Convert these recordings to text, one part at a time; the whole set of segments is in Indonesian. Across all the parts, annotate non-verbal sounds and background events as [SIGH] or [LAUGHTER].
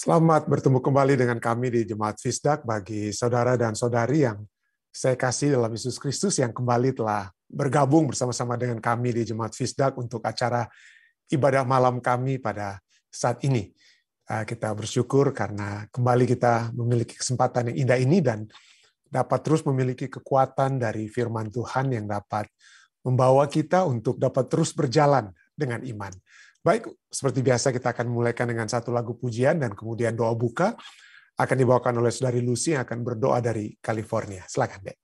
Selamat bertemu kembali dengan kami di Jemaat Fisdak bagi saudara dan saudari yang saya kasih dalam Yesus Kristus yang kembali telah bergabung bersama-sama dengan kami di Jemaat Fisdak untuk acara ibadah malam kami pada saat ini. Ah, kita bersyukur karena kembali kita memiliki kesempatan yang indah ini dan dapat terus memiliki kekuatan dari firman Tuhan yang dapat membawa kita untuk dapat terus berjalan dengan iman. Baik, seperti biasa kita akan mulaikan dengan satu lagu pujian dan kemudian doa buka akan dibawakan oleh saudari Lucy yang akan berdoa dari California. Silakan, Dek.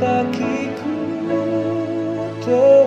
kakiku ter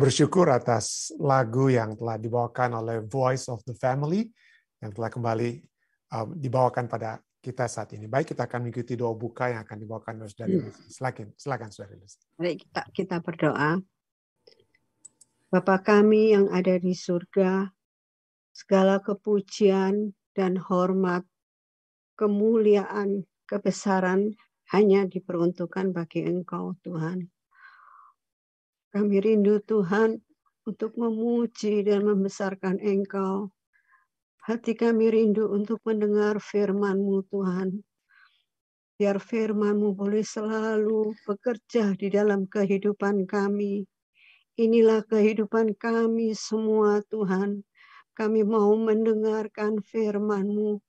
bersyukur atas lagu yang telah dibawakan oleh Voice of the Family yang telah kembali uh, dibawakan pada kita saat ini. Baik, kita akan mengikuti doa buka yang akan dibawakan oleh Saudari hmm. Silakan, silakan Saudari Baik, kita, kita berdoa. Bapa kami yang ada di surga, segala kepujian dan hormat, kemuliaan, kebesaran hanya diperuntukkan bagi Engkau, Tuhan. Kami rindu Tuhan untuk memuji dan membesarkan Engkau. Hati kami rindu untuk mendengar firman-Mu Tuhan. Biar firman-Mu boleh selalu bekerja di dalam kehidupan kami. Inilah kehidupan kami semua Tuhan. Kami mau mendengarkan firman-Mu.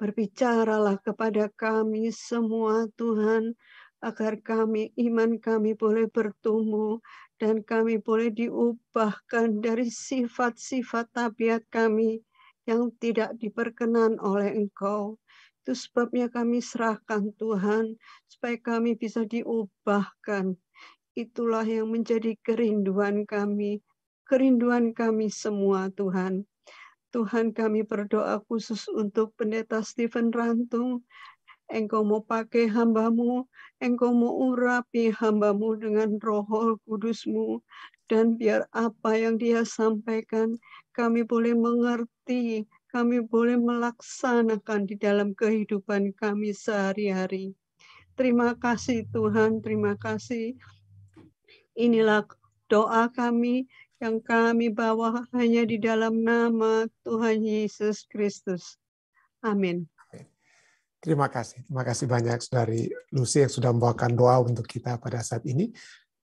Berbicaralah kepada kami semua Tuhan, agar kami iman kami boleh bertumbuh dan kami boleh diubahkan dari sifat-sifat tabiat kami yang tidak diperkenan oleh Engkau. Itu sebabnya kami serahkan Tuhan supaya kami bisa diubahkan. Itulah yang menjadi kerinduan kami, kerinduan kami semua Tuhan. Tuhan kami berdoa khusus untuk Pendeta Stephen Rantung engkau mau pakai hambamu, engkau mau urapi hambamu dengan roh kudusmu, dan biar apa yang dia sampaikan, kami boleh mengerti, kami boleh melaksanakan di dalam kehidupan kami sehari-hari. Terima kasih Tuhan, terima kasih. Inilah doa kami yang kami bawa hanya di dalam nama Tuhan Yesus Kristus. Amin. Terima kasih. Terima kasih banyak dari Lucy yang sudah membawakan doa untuk kita pada saat ini.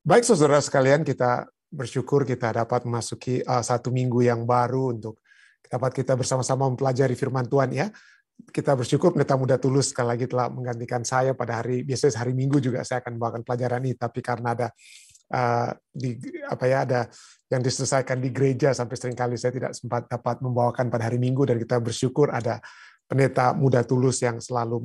Baik saudara sekalian, kita bersyukur kita dapat memasuki uh, satu minggu yang baru untuk dapat kita bersama-sama mempelajari firman Tuhan ya. Kita bersyukur pendeta muda tulus sekali lagi telah menggantikan saya pada hari biasanya hari Minggu juga saya akan membawakan pelajaran ini tapi karena ada uh, di apa ya ada yang diselesaikan di gereja sampai seringkali saya tidak sempat dapat membawakan pada hari Minggu dan kita bersyukur ada pendeta muda tulus yang selalu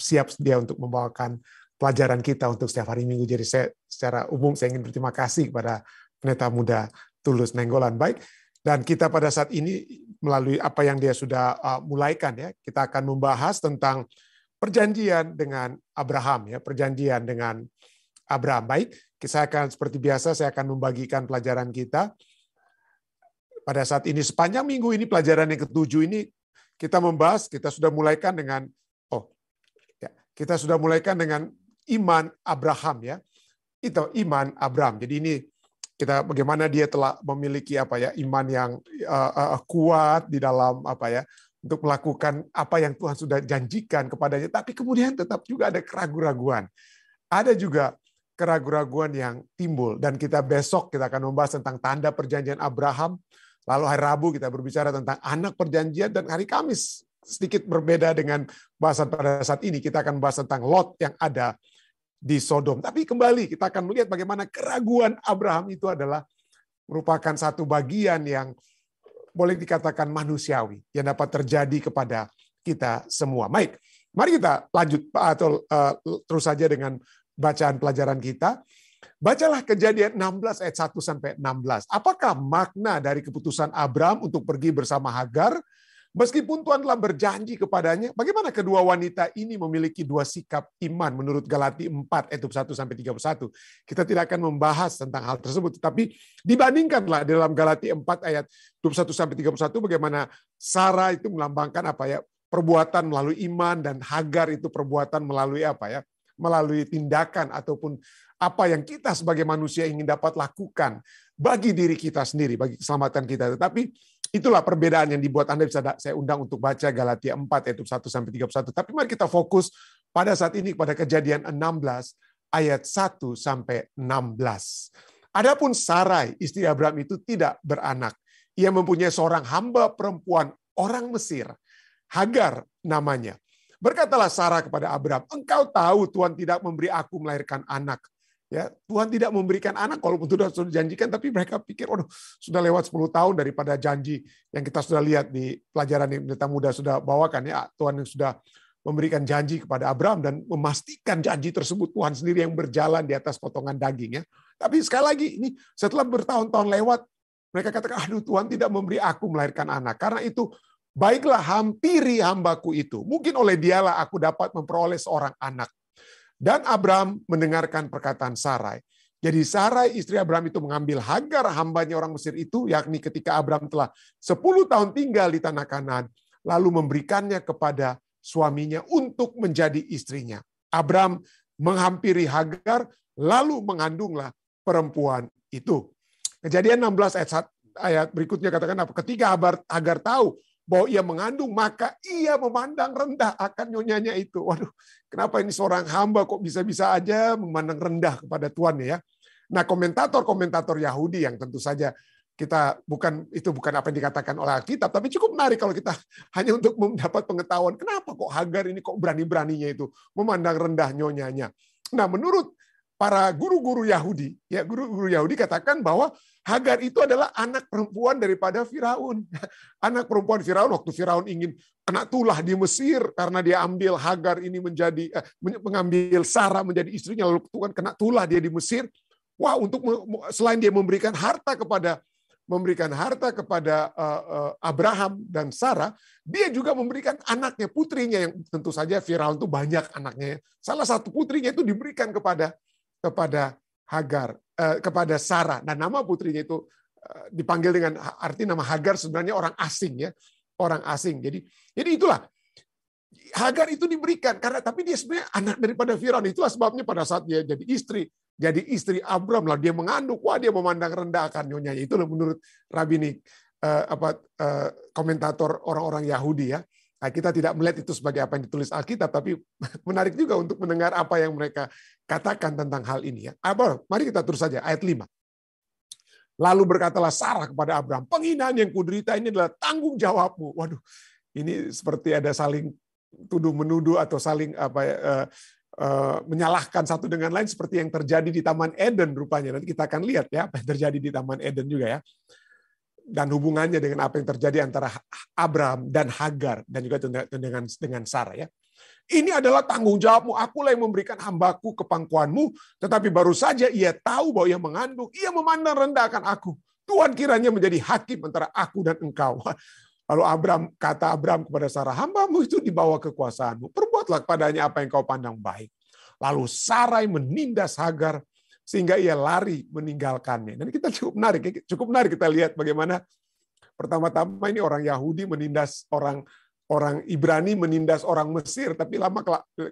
siap dia untuk membawakan pelajaran kita untuk setiap hari Minggu. Jadi saya secara umum saya ingin berterima kasih kepada pendeta muda tulus Nenggolan. Baik, dan kita pada saat ini melalui apa yang dia sudah uh, mulaikan ya, kita akan membahas tentang perjanjian dengan Abraham ya, perjanjian dengan Abraham. Baik, saya akan seperti biasa saya akan membagikan pelajaran kita pada saat ini sepanjang minggu ini pelajaran yang ketujuh ini kita membahas, kita sudah mulaikan dengan oh ya, kita sudah mulaikan dengan iman Abraham ya. Itu iman Abraham. Jadi ini kita bagaimana dia telah memiliki apa ya iman yang uh, uh, kuat di dalam apa ya untuk melakukan apa yang Tuhan sudah janjikan kepadanya tapi kemudian tetap juga ada keraguan-raguan. Ada juga keraguan-raguan yang timbul dan kita besok kita akan membahas tentang tanda perjanjian Abraham Lalu hari Rabu kita berbicara tentang anak perjanjian dan hari Kamis sedikit berbeda dengan bahasan pada saat ini. Kita akan bahas tentang Lot yang ada di Sodom. Tapi kembali kita akan melihat bagaimana keraguan Abraham itu adalah merupakan satu bagian yang boleh dikatakan manusiawi yang dapat terjadi kepada kita semua. Baik, mari kita lanjut atau uh, terus saja dengan bacaan pelajaran kita. Bacalah kejadian 16 ayat 1 sampai 16. Apakah makna dari keputusan Abram untuk pergi bersama Hagar? Meskipun Tuhan telah berjanji kepadanya, bagaimana kedua wanita ini memiliki dua sikap iman menurut Galati 4 ayat 1 sampai 31. Kita tidak akan membahas tentang hal tersebut, tetapi dibandingkanlah dalam Galati 4 ayat 21 sampai 31 bagaimana Sarah itu melambangkan apa ya? perbuatan melalui iman dan Hagar itu perbuatan melalui apa ya? melalui tindakan ataupun apa yang kita sebagai manusia ingin dapat lakukan bagi diri kita sendiri, bagi keselamatan kita. Tetapi itulah perbedaan yang dibuat Anda bisa saya undang untuk baca Galatia 4 ayat 1 sampai 31. Tapi mari kita fokus pada saat ini pada kejadian 16 ayat 1 sampai 16. Adapun Sarai, istri Abraham itu tidak beranak. Ia mempunyai seorang hamba perempuan orang Mesir, Hagar namanya. Berkatalah Sarah kepada Abraham engkau tahu Tuhan tidak memberi aku melahirkan anak. Ya, Tuhan tidak memberikan anak walaupun sudah sudah janjikan tapi mereka pikir oh sudah lewat 10 tahun daripada janji yang kita sudah lihat di pelajaran yang kita muda sudah bawakan ya Tuhan yang sudah memberikan janji kepada Abraham dan memastikan janji tersebut Tuhan sendiri yang berjalan di atas potongan daging ya. Tapi sekali lagi ini setelah bertahun-tahun lewat mereka katakan aduh Tuhan tidak memberi aku melahirkan anak. Karena itu baiklah hampiri hambaku itu. Mungkin oleh dialah aku dapat memperoleh seorang anak. Dan Abram mendengarkan perkataan Sarai. Jadi Sarai istri Abram itu mengambil Hagar hambanya orang Mesir itu, yakni ketika Abram telah 10 tahun tinggal di tanah Kanan, lalu memberikannya kepada suaminya untuk menjadi istrinya. Abram menghampiri Hagar, lalu mengandunglah perempuan itu. Kejadian 16 ayat, ayat berikutnya katakan apa? Ketika Hagar tahu bahwa ia mengandung, maka ia memandang rendah akan nyonyanya itu. Waduh, kenapa ini seorang hamba kok bisa-bisa aja memandang rendah kepada Tuhan ya? Nah, komentator-komentator Yahudi yang tentu saja kita bukan itu bukan apa yang dikatakan oleh Alkitab, tapi cukup menarik kalau kita [LAUGHS] hanya untuk mendapat pengetahuan kenapa kok Hagar ini kok berani-beraninya itu memandang rendah nyonyanya. Nah, menurut para guru-guru Yahudi, ya guru-guru Yahudi katakan bahwa Hagar itu adalah anak perempuan daripada Firaun. [LAUGHS] Anak perempuan Firaun waktu Firaun ingin kena tulah di Mesir karena dia ambil Hagar ini menjadi eh, mengambil Sarah menjadi istrinya lalu Tuhan kena tulah dia di Mesir. Wah, untuk selain dia memberikan harta kepada memberikan harta kepada eh, eh, Abraham dan Sarah, dia juga memberikan anaknya, putrinya yang tentu saja Firaun itu banyak anaknya. Salah satu putrinya itu diberikan kepada kepada Hagar eh, kepada Sarah. Dan nah, nama putrinya itu eh, dipanggil dengan arti nama Hagar sebenarnya orang asing ya, orang asing. Jadi jadi itulah Hagar itu diberikan karena tapi dia sebenarnya anak daripada Firaun. Itulah sebabnya pada saat dia jadi istri, jadi istri Abram lah dia mengandung, wah dia memandang rendah akan nyonya Itulah menurut rabbinik eh, apa eh, komentator orang-orang Yahudi ya. Nah, kita tidak melihat itu sebagai apa yang ditulis Alkitab, tapi [LAUGHS] menarik juga untuk mendengar apa yang mereka katakan tentang hal ini. Ya. Abang, mari kita terus saja, ayat 5. Lalu berkatalah Sarah kepada Abraham, penghinaan yang kuderita ini adalah tanggung jawabmu. Waduh, ini seperti ada saling tuduh-menuduh atau saling apa ya, uh, uh, menyalahkan satu dengan lain seperti yang terjadi di Taman Eden rupanya. Nanti kita akan lihat ya apa yang terjadi di Taman Eden juga ya dan hubungannya dengan apa yang terjadi antara Abraham dan Hagar dan juga dengan dengan Sarah ya. Ini adalah tanggung jawabmu. Akulah yang memberikan hambaku ke pangkuanmu. Tetapi baru saja ia tahu bahwa ia mengandung. Ia memandang rendahkan aku. Tuhan kiranya menjadi hakim antara aku dan engkau. [LAUGHS] Lalu Abraham kata Abraham kepada Sarah, hambamu itu dibawa kekuasaanmu. Perbuatlah padanya apa yang kau pandang baik. Lalu Sarai menindas Hagar sehingga ia lari meninggalkannya. Dan kita cukup menarik, ya, cukup menarik kita lihat bagaimana pertama-tama ini orang Yahudi menindas orang orang Ibrani menindas orang Mesir, tapi lama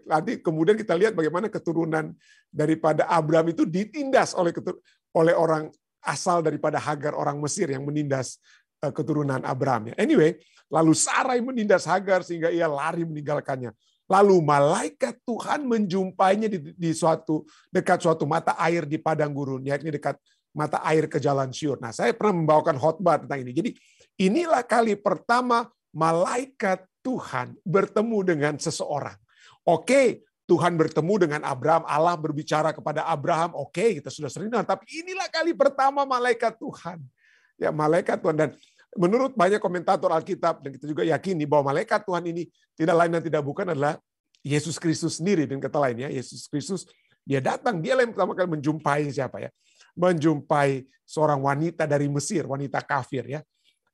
nanti kemudian kita lihat bagaimana keturunan daripada Abraham itu ditindas oleh oleh orang asal daripada Hagar orang Mesir yang menindas eh, keturunan Abraham ya. Anyway, lalu Sarai menindas Hagar sehingga ia lari meninggalkannya. Lalu malaikat Tuhan menjumpainya di, di suatu dekat suatu mata air di padang gurun, yakni dekat mata air ke jalan Syur. Nah, saya pernah membawakan khotbah tentang ini. Jadi inilah kali pertama malaikat Tuhan bertemu dengan seseorang. Oke, Tuhan bertemu dengan Abraham, Allah berbicara kepada Abraham. Oke, kita sudah sering dengar, tapi inilah kali pertama malaikat Tuhan. Ya, malaikat Tuhan dan menurut banyak komentator Alkitab dan kita juga yakini bahwa malaikat Tuhan ini tidak lain dan tidak bukan adalah Yesus Kristus sendiri dan kata lainnya Yesus Kristus dia datang dia yang pertama kali menjumpai siapa ya menjumpai seorang wanita dari Mesir wanita kafir ya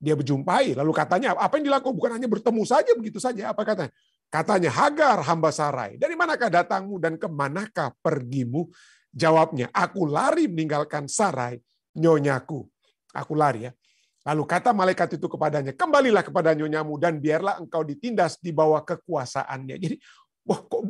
dia berjumpai lalu katanya apa yang dilakukan bukan hanya bertemu saja begitu saja apa katanya katanya Hagar hamba Sarai dari manakah datangmu dan kemanakah pergimu jawabnya aku lari meninggalkan Sarai nyonyaku aku lari ya Lalu kata malaikat itu kepadanya, kembalilah kepada nyonyamu dan biarlah engkau ditindas di bawah kekuasaannya. Jadi, wah kok,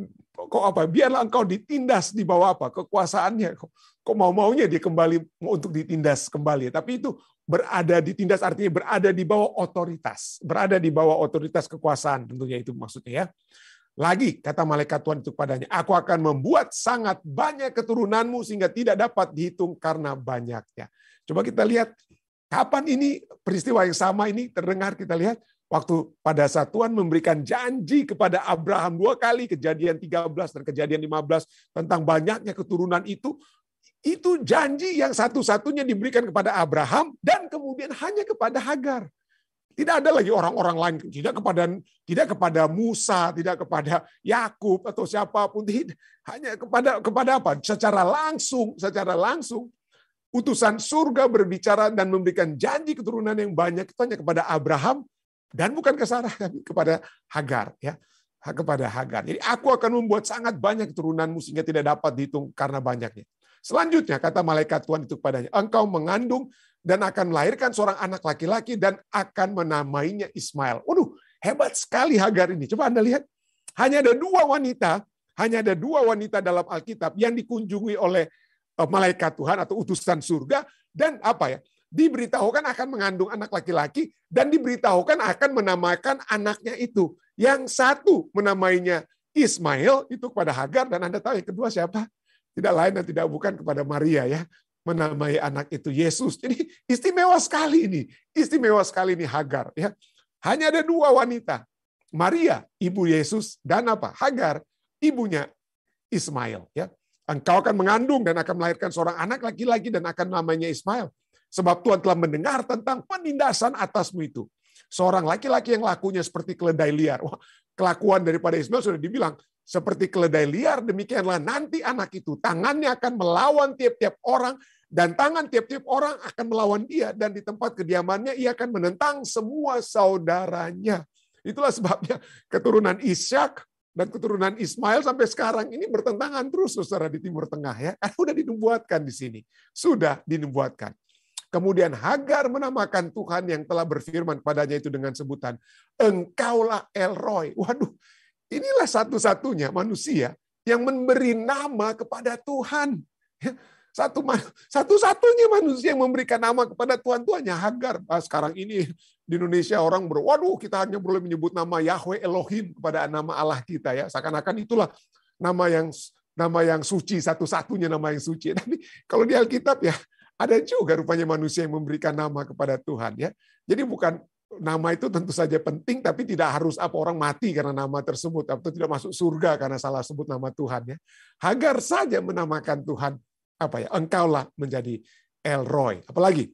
kok apa? Biarlah engkau ditindas di bawah apa? Kekuasaannya. Kok, kok mau-maunya dia kembali untuk ditindas kembali. Tapi itu berada ditindas artinya berada di bawah otoritas. Berada di bawah otoritas kekuasaan tentunya itu maksudnya ya. Lagi kata malaikat Tuhan itu kepadanya, aku akan membuat sangat banyak keturunanmu sehingga tidak dapat dihitung karena banyaknya. Coba kita lihat Kapan ini peristiwa yang sama ini terdengar kita lihat waktu pada saat Tuhan memberikan janji kepada Abraham dua kali kejadian 13 dan kejadian 15 tentang banyaknya keturunan itu itu janji yang satu-satunya diberikan kepada Abraham dan kemudian hanya kepada Hagar. Tidak ada lagi orang-orang lain, tidak kepada tidak kepada Musa, tidak kepada Yakub atau siapapun tidak, hanya kepada kepada apa? Secara langsung, secara langsung utusan surga berbicara dan memberikan janji keturunan yang banyak itu hanya kepada Abraham dan bukan ke Sarah tapi kepada Hagar ya kepada Hagar. Jadi aku akan membuat sangat banyak keturunanmu sehingga tidak dapat dihitung karena banyaknya. Selanjutnya kata malaikat Tuhan itu kepadanya, engkau mengandung dan akan melahirkan seorang anak laki-laki dan akan menamainya Ismail. Waduh, hebat sekali Hagar ini. Coba Anda lihat, hanya ada dua wanita, hanya ada dua wanita dalam Alkitab yang dikunjungi oleh Eh, malaikat Tuhan atau utusan surga dan apa ya diberitahukan akan mengandung anak laki-laki dan diberitahukan akan menamakan anaknya itu yang satu menamainya Ismail itu kepada Hagar dan Anda tahu yang kedua siapa tidak lain dan tidak bukan kepada Maria ya menamai anak itu Yesus jadi istimewa sekali ini istimewa sekali ini Hagar ya hanya ada dua wanita Maria ibu Yesus dan apa Hagar ibunya Ismail ya Engkau akan mengandung dan akan melahirkan seorang anak laki-laki dan akan namanya Ismail. Sebab Tuhan telah mendengar tentang penindasan atasmu itu. Seorang laki-laki yang lakunya seperti keledai liar. Wah, kelakuan daripada Ismail sudah dibilang, seperti keledai liar, demikianlah nanti anak itu tangannya akan melawan tiap-tiap orang dan tangan tiap-tiap orang akan melawan dia dan di tempat kediamannya ia akan menentang semua saudaranya. Itulah sebabnya keturunan Ishak dan keturunan Ismail sampai sekarang ini bertentangan terus saudara di Timur Tengah ya. Karena [LAUGHS] sudah dinubuatkan di sini. Sudah dinubuatkan. Kemudian Hagar menamakan Tuhan yang telah berfirman padanya itu dengan sebutan Engkaulah Elroy. Waduh, inilah satu-satunya manusia yang memberi nama kepada Tuhan. Ya, satu satu-satunya manusia yang memberikan nama kepada Tuhan tuanya Hagar. Nah, sekarang ini di Indonesia orang ber, waduh kita hanya boleh menyebut nama Yahweh Elohim kepada nama Allah kita ya. Seakan-akan itulah nama yang nama yang suci satu-satunya nama yang suci. [LAUGHS] Tapi kalau di Alkitab ya ada juga rupanya manusia yang memberikan nama kepada Tuhan ya. Jadi bukan nama itu tentu saja penting tapi tidak harus apa orang mati karena nama tersebut atau tidak masuk surga karena salah sebut nama Tuhan ya. Agar saja menamakan Tuhan apa ya? Engkaulah menjadi Elroy. Apalagi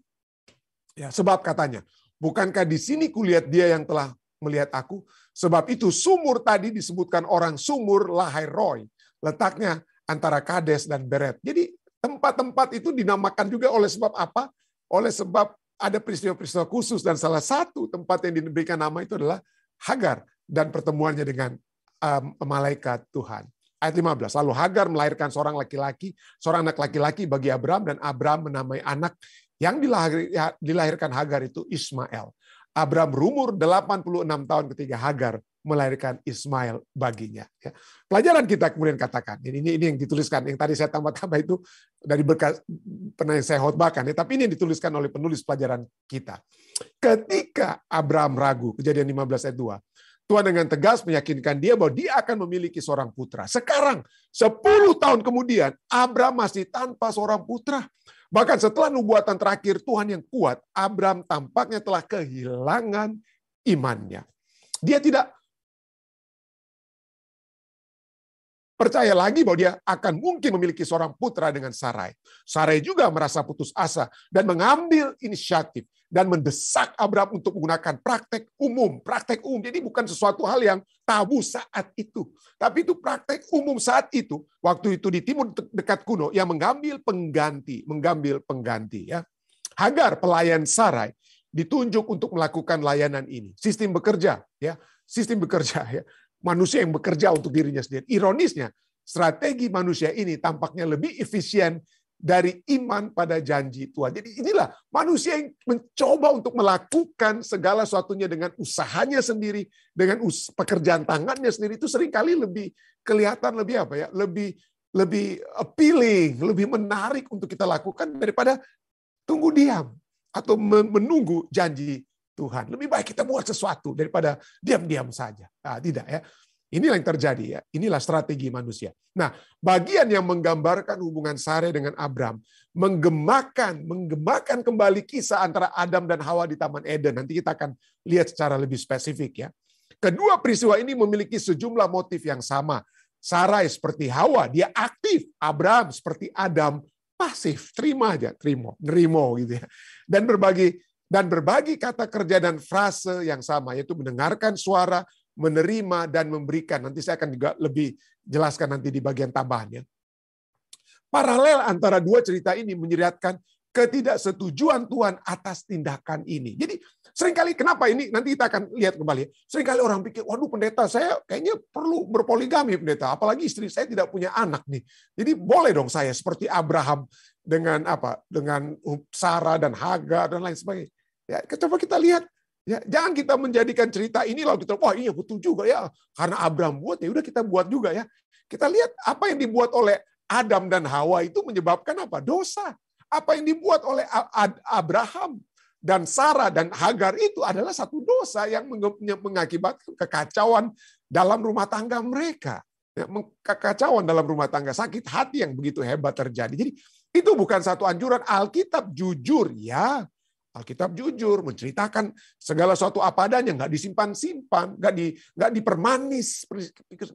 ya sebab katanya Bukankah di sini kulihat dia yang telah melihat aku? Sebab itu sumur tadi disebutkan orang sumur Lahai Roy. Letaknya antara Kades dan Beret. Jadi tempat-tempat itu dinamakan juga oleh sebab apa? Oleh sebab ada peristiwa-peristiwa khusus dan salah satu tempat yang diberikan nama itu adalah Hagar dan pertemuannya dengan um, malaikat Tuhan. Ayat 15. Lalu Hagar melahirkan seorang laki-laki, seorang anak laki-laki bagi Abram dan Abram menamai anak yang dilahir, ya, dilahirkan Hagar itu Ismail. Abram berumur 86 tahun ketika Hagar melahirkan Ismail baginya. Ya. Pelajaran kita kemudian katakan ini ini yang dituliskan yang tadi saya tambah-tambah itu dari berkas pernah saya khotbahkan ya, tapi ini yang dituliskan oleh penulis pelajaran kita. Ketika Abraham ragu kejadian 15 ayat 2 Tuhan dengan tegas meyakinkan dia bahwa dia akan memiliki seorang putra. Sekarang 10 tahun kemudian Abraham masih tanpa seorang putra. Bahkan setelah nubuatan terakhir Tuhan yang kuat, Abram tampaknya telah kehilangan imannya. Dia tidak percaya lagi bahwa dia akan mungkin memiliki seorang putra dengan Sarai. Sarai juga merasa putus asa dan mengambil inisiatif dan mendesak Abraham untuk menggunakan praktek umum. Praktek umum jadi bukan sesuatu hal yang tabu saat itu, tapi itu praktek umum saat itu. Waktu itu di timur dekat kuno yang mengambil pengganti, mengambil pengganti ya. Hagar pelayan Sarai ditunjuk untuk melakukan layanan ini. Sistem bekerja ya, sistem bekerja ya manusia yang bekerja untuk dirinya sendiri. Ironisnya, strategi manusia ini tampaknya lebih efisien dari iman pada janji Tuhan. Jadi inilah manusia yang mencoba untuk melakukan segala sesuatunya dengan usahanya sendiri, dengan us pekerjaan tangannya sendiri itu seringkali lebih kelihatan lebih apa ya? lebih lebih appealing, lebih menarik untuk kita lakukan daripada tunggu diam atau menunggu janji Tuhan. Lebih baik kita buat sesuatu daripada diam-diam saja. Nah, tidak ya. Inilah yang terjadi ya. Inilah strategi manusia. Nah, bagian yang menggambarkan hubungan Sare dengan Abram menggemakan, menggemakan kembali kisah antara Adam dan Hawa di Taman Eden. Nanti kita akan lihat secara lebih spesifik ya. Kedua peristiwa ini memiliki sejumlah motif yang sama. Sarai seperti Hawa, dia aktif. Abraham seperti Adam, pasif. Terima aja, terima, nerimo gitu ya. Dan berbagi dan berbagi kata kerja dan frase yang sama, yaitu mendengarkan suara, menerima, dan memberikan. Nanti saya akan juga lebih jelaskan nanti di bagian tambahannya. Paralel antara dua cerita ini menyediakan ketidaksetujuan Tuhan atas tindakan ini. Jadi seringkali kenapa ini nanti kita akan lihat kembali. Ya. Seringkali orang pikir, waduh pendeta saya kayaknya perlu berpoligami pendeta, apalagi istri saya tidak punya anak nih. Jadi boleh dong saya seperti Abraham dengan apa dengan Sarah dan Hagar dan lain sebagainya. Ya, coba kita lihat. Ya, jangan kita menjadikan cerita ini lalu kita, wah iya betul juga ya, karena Abraham buat ya udah kita buat juga ya. Kita lihat apa yang dibuat oleh Adam dan Hawa itu menyebabkan apa? Dosa. Apa yang dibuat oleh Abraham dan Sarah dan Hagar itu adalah satu dosa yang mengakibatkan kekacauan dalam rumah tangga mereka. Ya, kekacauan dalam rumah tangga, sakit hati yang begitu hebat terjadi. Jadi itu bukan satu anjuran Alkitab jujur ya. Alkitab jujur menceritakan segala sesuatu apa adanya, nggak disimpan-simpan, nggak di nggak dipermanis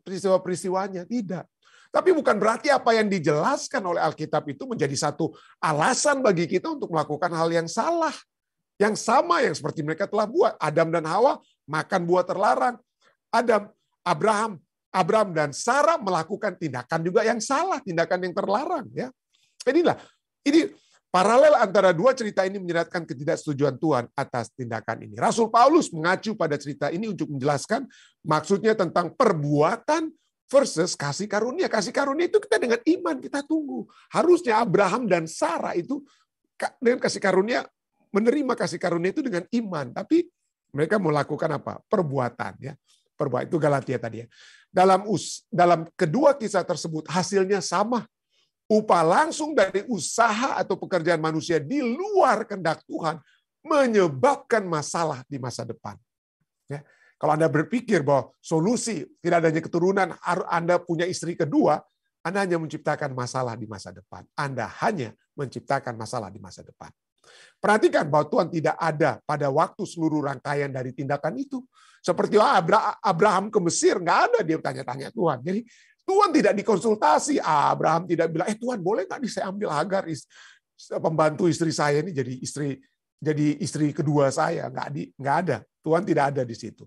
peristiwa-peristiwanya, tidak. Tapi bukan berarti apa yang dijelaskan oleh Alkitab itu menjadi satu alasan bagi kita untuk melakukan hal yang salah. Yang sama yang seperti mereka telah buat. Adam dan Hawa makan buah terlarang. Adam, Abraham, Abraham dan Sarah melakukan tindakan juga yang salah, tindakan yang terlarang ya. Inilah ini Paralel antara dua cerita ini menyeratkan ketidaksetujuan Tuhan atas tindakan ini. Rasul Paulus mengacu pada cerita ini untuk menjelaskan maksudnya tentang perbuatan versus kasih karunia. Kasih karunia itu kita dengan iman kita tunggu. Harusnya Abraham dan Sarah itu dengan kasih karunia menerima kasih karunia itu dengan iman, tapi mereka melakukan apa? Perbuatan ya. Perbuatan itu Galatia tadi ya. Dalam us dalam kedua kisah tersebut hasilnya sama Upah langsung dari usaha atau pekerjaan manusia di luar kehendak Tuhan menyebabkan masalah di masa depan. Ya. Kalau Anda berpikir bahwa solusi tidak adanya keturunan, Anda punya istri kedua, Anda hanya menciptakan masalah di masa depan. Anda hanya menciptakan masalah di masa depan. Perhatikan bahwa Tuhan tidak ada pada waktu seluruh rangkaian dari tindakan itu. Seperti ah, Abraham ke Mesir, nggak ada dia bertanya tanya Tuhan. Jadi Tuhan tidak dikonsultasi. Abraham tidak bilang, eh Tuhan boleh nggak saya ambil Hagar pembantu istri saya ini jadi istri jadi istri kedua saya nggak di nggak ada Tuhan tidak ada di situ.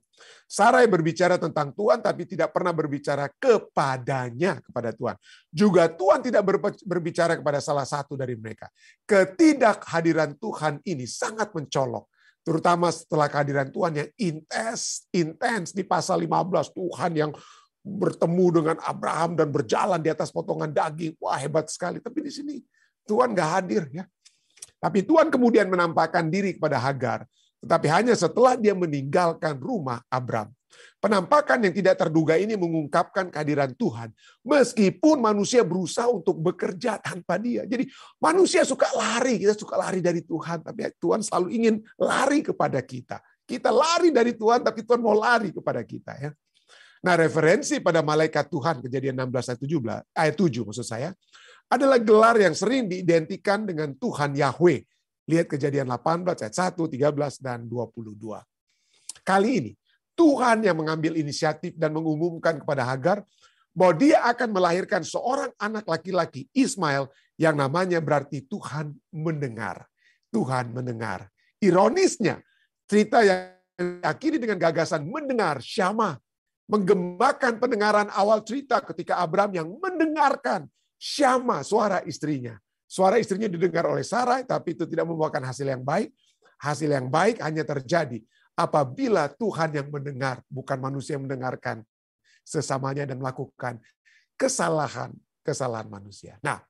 Sarai berbicara tentang Tuhan tapi tidak pernah berbicara kepadanya kepada Tuhan. Juga Tuhan tidak berbicara kepada salah satu dari mereka. Ketidakhadiran Tuhan ini sangat mencolok terutama setelah kehadiran Tuhan yang intens intens di pasal 15 Tuhan yang bertemu dengan Abraham dan berjalan di atas potongan daging. Wah, hebat sekali. Tapi di sini Tuhan nggak hadir ya. Tapi Tuhan kemudian menampakkan diri kepada Hagar. Tetapi hanya setelah dia meninggalkan rumah Abraham. Penampakan yang tidak terduga ini mengungkapkan kehadiran Tuhan. Meskipun manusia berusaha untuk bekerja tanpa dia. Jadi manusia suka lari, kita suka lari dari Tuhan. Tapi Tuhan selalu ingin lari kepada kita. Kita lari dari Tuhan, tapi Tuhan mau lari kepada kita. ya. Nah, referensi pada malaikat Tuhan kejadian 16 ayat 17, ayat 7 maksud saya, adalah gelar yang sering diidentikan dengan Tuhan Yahweh. Lihat kejadian 18 ayat 1, 13 dan 22. Kali ini Tuhan yang mengambil inisiatif dan mengumumkan kepada Hagar bahwa dia akan melahirkan seorang anak laki-laki Ismail yang namanya berarti Tuhan mendengar. Tuhan mendengar. Ironisnya, cerita yang diakhiri dengan gagasan mendengar syamah menggemakan pendengaran awal cerita ketika Abraham yang mendengarkan Syama suara istrinya. Suara istrinya didengar oleh Sarai, tapi itu tidak membuahkan hasil yang baik. Hasil yang baik hanya terjadi apabila Tuhan yang mendengar, bukan manusia yang mendengarkan sesamanya dan melakukan kesalahan kesalahan manusia. Nah,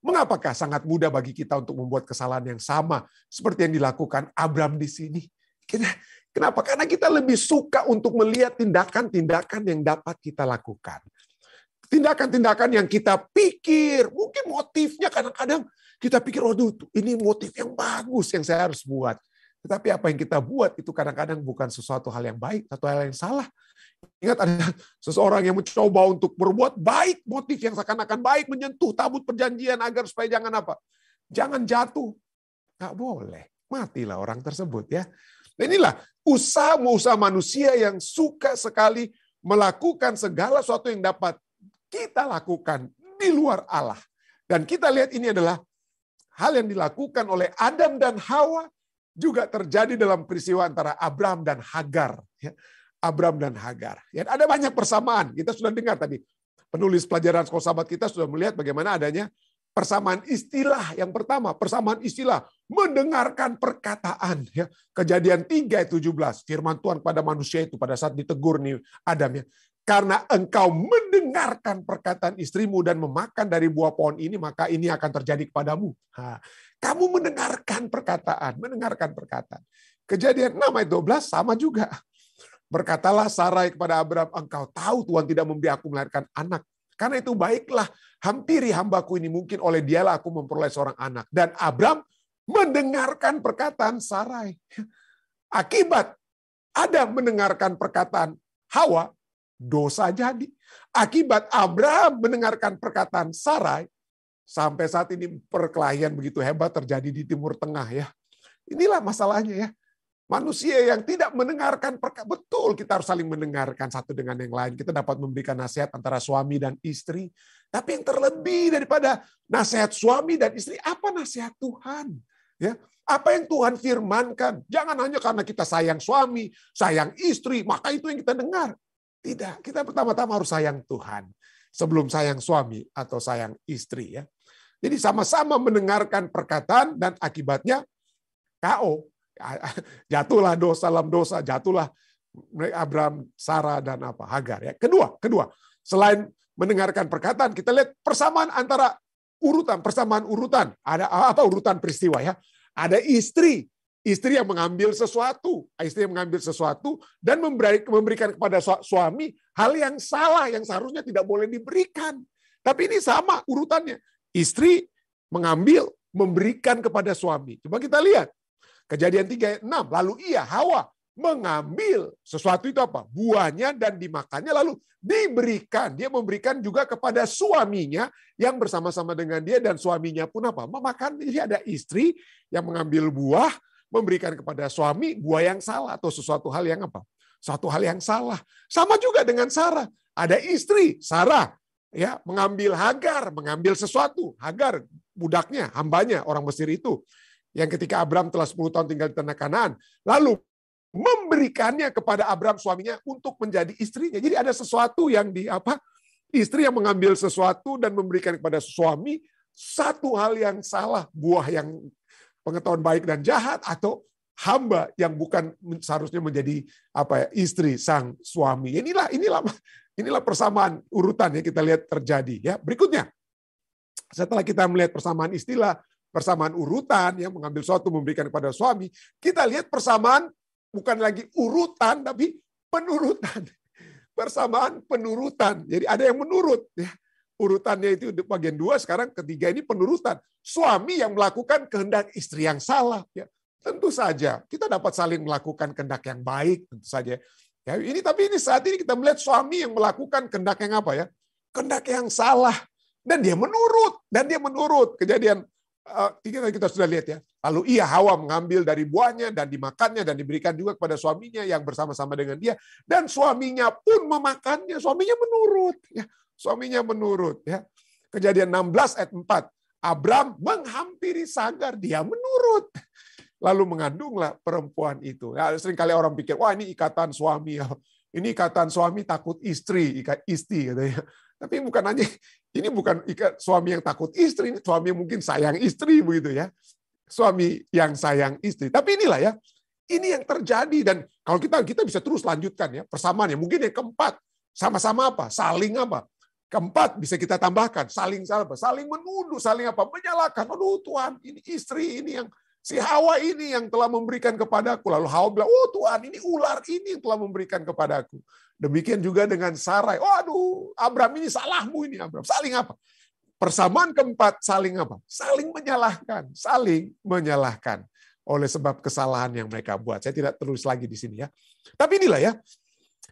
mengapakah sangat mudah bagi kita untuk membuat kesalahan yang sama seperti yang dilakukan Abram di sini? Kenapa? Karena kita lebih suka untuk melihat tindakan-tindakan yang dapat kita lakukan. Tindakan-tindakan yang kita pikir, mungkin motifnya kadang-kadang kita pikir, waduh ini motif yang bagus yang saya harus buat. Tetapi apa yang kita buat itu kadang-kadang bukan sesuatu hal yang baik, atau hal yang salah. Ingat ada seseorang yang mencoba untuk berbuat baik, motif yang seakan-akan baik, menyentuh tabut perjanjian agar supaya jangan apa? Jangan jatuh. Nggak boleh. Matilah orang tersebut ya. Nah inilah usaha-usaha manusia yang suka sekali melakukan segala sesuatu yang dapat kita lakukan di luar Allah. Dan kita lihat ini adalah hal yang dilakukan oleh Adam dan Hawa juga terjadi dalam peristiwa antara Abraham dan Hagar. Ya. Abraham dan Hagar. Ya, ada banyak persamaan. Kita sudah dengar tadi penulis pelajaran sekolah sahabat kita sudah melihat bagaimana adanya Persamaan istilah yang pertama, persamaan istilah mendengarkan perkataan ya. Kejadian 3 ayat 17, firman Tuhan pada manusia itu pada saat ditegur nih Adam ya. Karena engkau mendengarkan perkataan istrimu dan memakan dari buah pohon ini, maka ini akan terjadi kepadamu. Ha. Kamu mendengarkan perkataan, mendengarkan perkataan. Kejadian 6 ayat 12 sama juga. Berkatalah Sarai kepada Abraham, engkau tahu Tuhan tidak memberi melahirkan anak karena itu baiklah, hampiri hambaku ini mungkin oleh dialah aku memperoleh seorang anak. Dan Abram mendengarkan perkataan Sarai. [LAUGHS] Akibat ada mendengarkan perkataan Hawa, dosa jadi. Akibat Abraham mendengarkan perkataan Sarai, sampai saat ini perkelahian begitu hebat terjadi di Timur Tengah ya. Inilah masalahnya ya. Manusia yang tidak mendengarkan perkara betul kita harus saling mendengarkan satu dengan yang lain. Kita dapat memberikan nasihat antara suami dan istri. Tapi yang terlebih daripada nasihat suami dan istri apa nasihat Tuhan? Ya, apa yang Tuhan firmankan? Jangan hanya karena kita sayang suami, sayang istri, maka itu yang kita dengar. Tidak, kita pertama-tama harus sayang Tuhan sebelum sayang suami atau sayang istri ya. Jadi sama-sama mendengarkan perkataan dan akibatnya KO jatuhlah dosa dalam dosa, jatuhlah Abraham, Sarah dan apa Hagar ya. Kedua, kedua, selain mendengarkan perkataan, kita lihat persamaan antara urutan, persamaan urutan. Ada apa urutan peristiwa ya? Ada istri, istri yang mengambil sesuatu, istri yang mengambil sesuatu dan memberikan kepada suami hal yang salah yang seharusnya tidak boleh diberikan. Tapi ini sama urutannya. Istri mengambil, memberikan kepada suami. Coba kita lihat Kejadian 3 ayat 6. Lalu ia Hawa mengambil sesuatu itu apa? Buahnya dan dimakannya lalu diberikan. Dia memberikan juga kepada suaminya yang bersama-sama dengan dia dan suaminya pun apa? Memakan. Jadi ada istri yang mengambil buah, memberikan kepada suami buah yang salah atau sesuatu hal yang apa? Satu hal yang salah. Sama juga dengan Sarah. Ada istri, Sarah ya mengambil Hagar, mengambil sesuatu. Hagar budaknya, hambanya orang Mesir itu yang ketika Abram telah 10 tahun tinggal di tanah Kanaan, lalu memberikannya kepada Abram suaminya untuk menjadi istrinya. Jadi ada sesuatu yang di apa? Istri yang mengambil sesuatu dan memberikan kepada suami satu hal yang salah, buah yang pengetahuan baik dan jahat atau hamba yang bukan seharusnya menjadi apa ya, istri sang suami. Inilah inilah inilah persamaan urutan yang kita lihat terjadi ya. Berikutnya setelah kita melihat persamaan istilah, persamaan urutan yang mengambil suatu memberikan kepada suami, kita lihat persamaan bukan lagi urutan tapi penurutan. [LAUGHS] Persamaan penurutan. Jadi ada yang menurut ya. Urutannya itu bagian dua, sekarang ketiga ini penurutan. Suami yang melakukan kehendak istri yang salah. Ya. Tentu saja kita dapat saling melakukan kehendak yang baik, tentu saja. Ya, ini tapi ini saat ini kita melihat suami yang melakukan kehendak yang apa ya? Kehendak yang salah dan dia menurut dan dia menurut kejadian kita eh, kita sudah lihat ya. Lalu ia Hawa mengambil dari buahnya dan dimakannya dan diberikan juga kepada suaminya yang bersama-sama dengan dia dan suaminya pun memakannya. Suaminya menurut ya. Suaminya menurut ya. Kejadian 16 ayat 4. Abram menghampiri Sagar, dia menurut. Lalu mengandunglah perempuan itu. Ya, sering kali orang pikir, wah ini ikatan suami. [LAUGHS] Ini ikatan suami takut istri, ikat istri katanya. Tapi bukan hanya ini bukan suami yang takut istri, ini suami yang mungkin sayang istri begitu ya. Suami yang sayang istri. Tapi inilah ya, ini yang terjadi dan kalau kita kita bisa terus lanjutkan ya persamaan ya. Mungkin yang keempat sama-sama apa? Saling apa? Keempat bisa kita tambahkan saling apa? Saling menuduh, saling apa? Menyalahkan. oh Tuhan, ini istri ini yang si Hawa ini yang telah memberikan kepadaku. Lalu Hawa bilang, oh Tuhan ini ular ini yang telah memberikan kepadaku. Demikian juga dengan Sarai. Oh, aduh, Abram ini salahmu ini Abram. Saling apa? Persamaan keempat saling apa? Saling menyalahkan, saling menyalahkan oleh sebab kesalahan yang mereka buat. Saya tidak terus lagi di sini ya. Tapi inilah ya.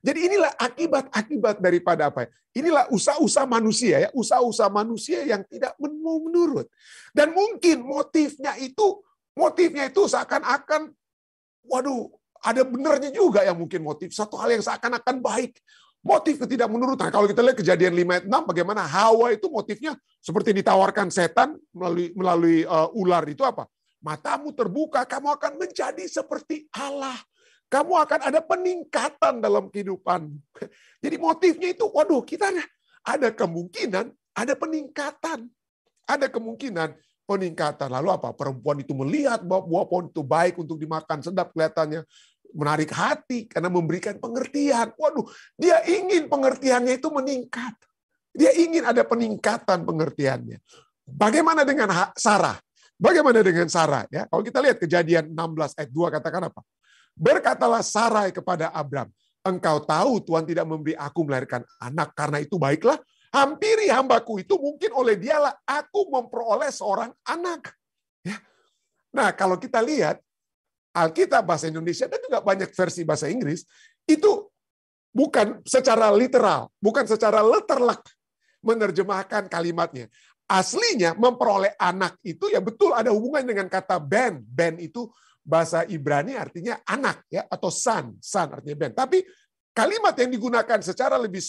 Jadi inilah akibat-akibat daripada apa ya? Inilah usaha-usaha manusia ya, usaha-usaha manusia yang tidak mau menurut. Dan mungkin motifnya itu motifnya itu seakan-akan waduh ada benernya juga yang mungkin motif. Satu hal yang seakan-akan baik. Motif tidak menurut. Nah, kalau kita lihat kejadian 5 ayat 6, bagaimana Hawa itu motifnya seperti ditawarkan setan melalui, melalui uh, ular itu apa? Matamu terbuka, kamu akan menjadi seperti Allah. Kamu akan ada peningkatan dalam kehidupan. [LAUGHS] Jadi motifnya itu, waduh, kita ada kemungkinan ada peningkatan. Ada kemungkinan peningkatan. Lalu apa? Perempuan itu melihat bahwa buah pohon itu baik untuk dimakan, sedap kelihatannya menarik hati karena memberikan pengertian. Waduh, dia ingin pengertiannya itu meningkat. Dia ingin ada peningkatan pengertiannya. Bagaimana dengan Sarah? Bagaimana dengan Sarah? Ya, kalau kita lihat kejadian 16 ayat 2 katakan apa? Berkatalah Sarah kepada Abram, engkau tahu Tuhan tidak memberi aku melahirkan anak, karena itu baiklah hampiri hambaku itu mungkin oleh dialah aku memperoleh seorang anak. Ya. Nah, kalau kita lihat Alkitab bahasa Indonesia dan juga banyak versi bahasa Inggris itu bukan secara literal, bukan secara letterlek menerjemahkan kalimatnya. Aslinya memperoleh anak itu ya betul ada hubungan dengan kata ben. Ben itu bahasa Ibrani artinya anak ya atau son, son artinya ben. Tapi kalimat yang digunakan secara lebih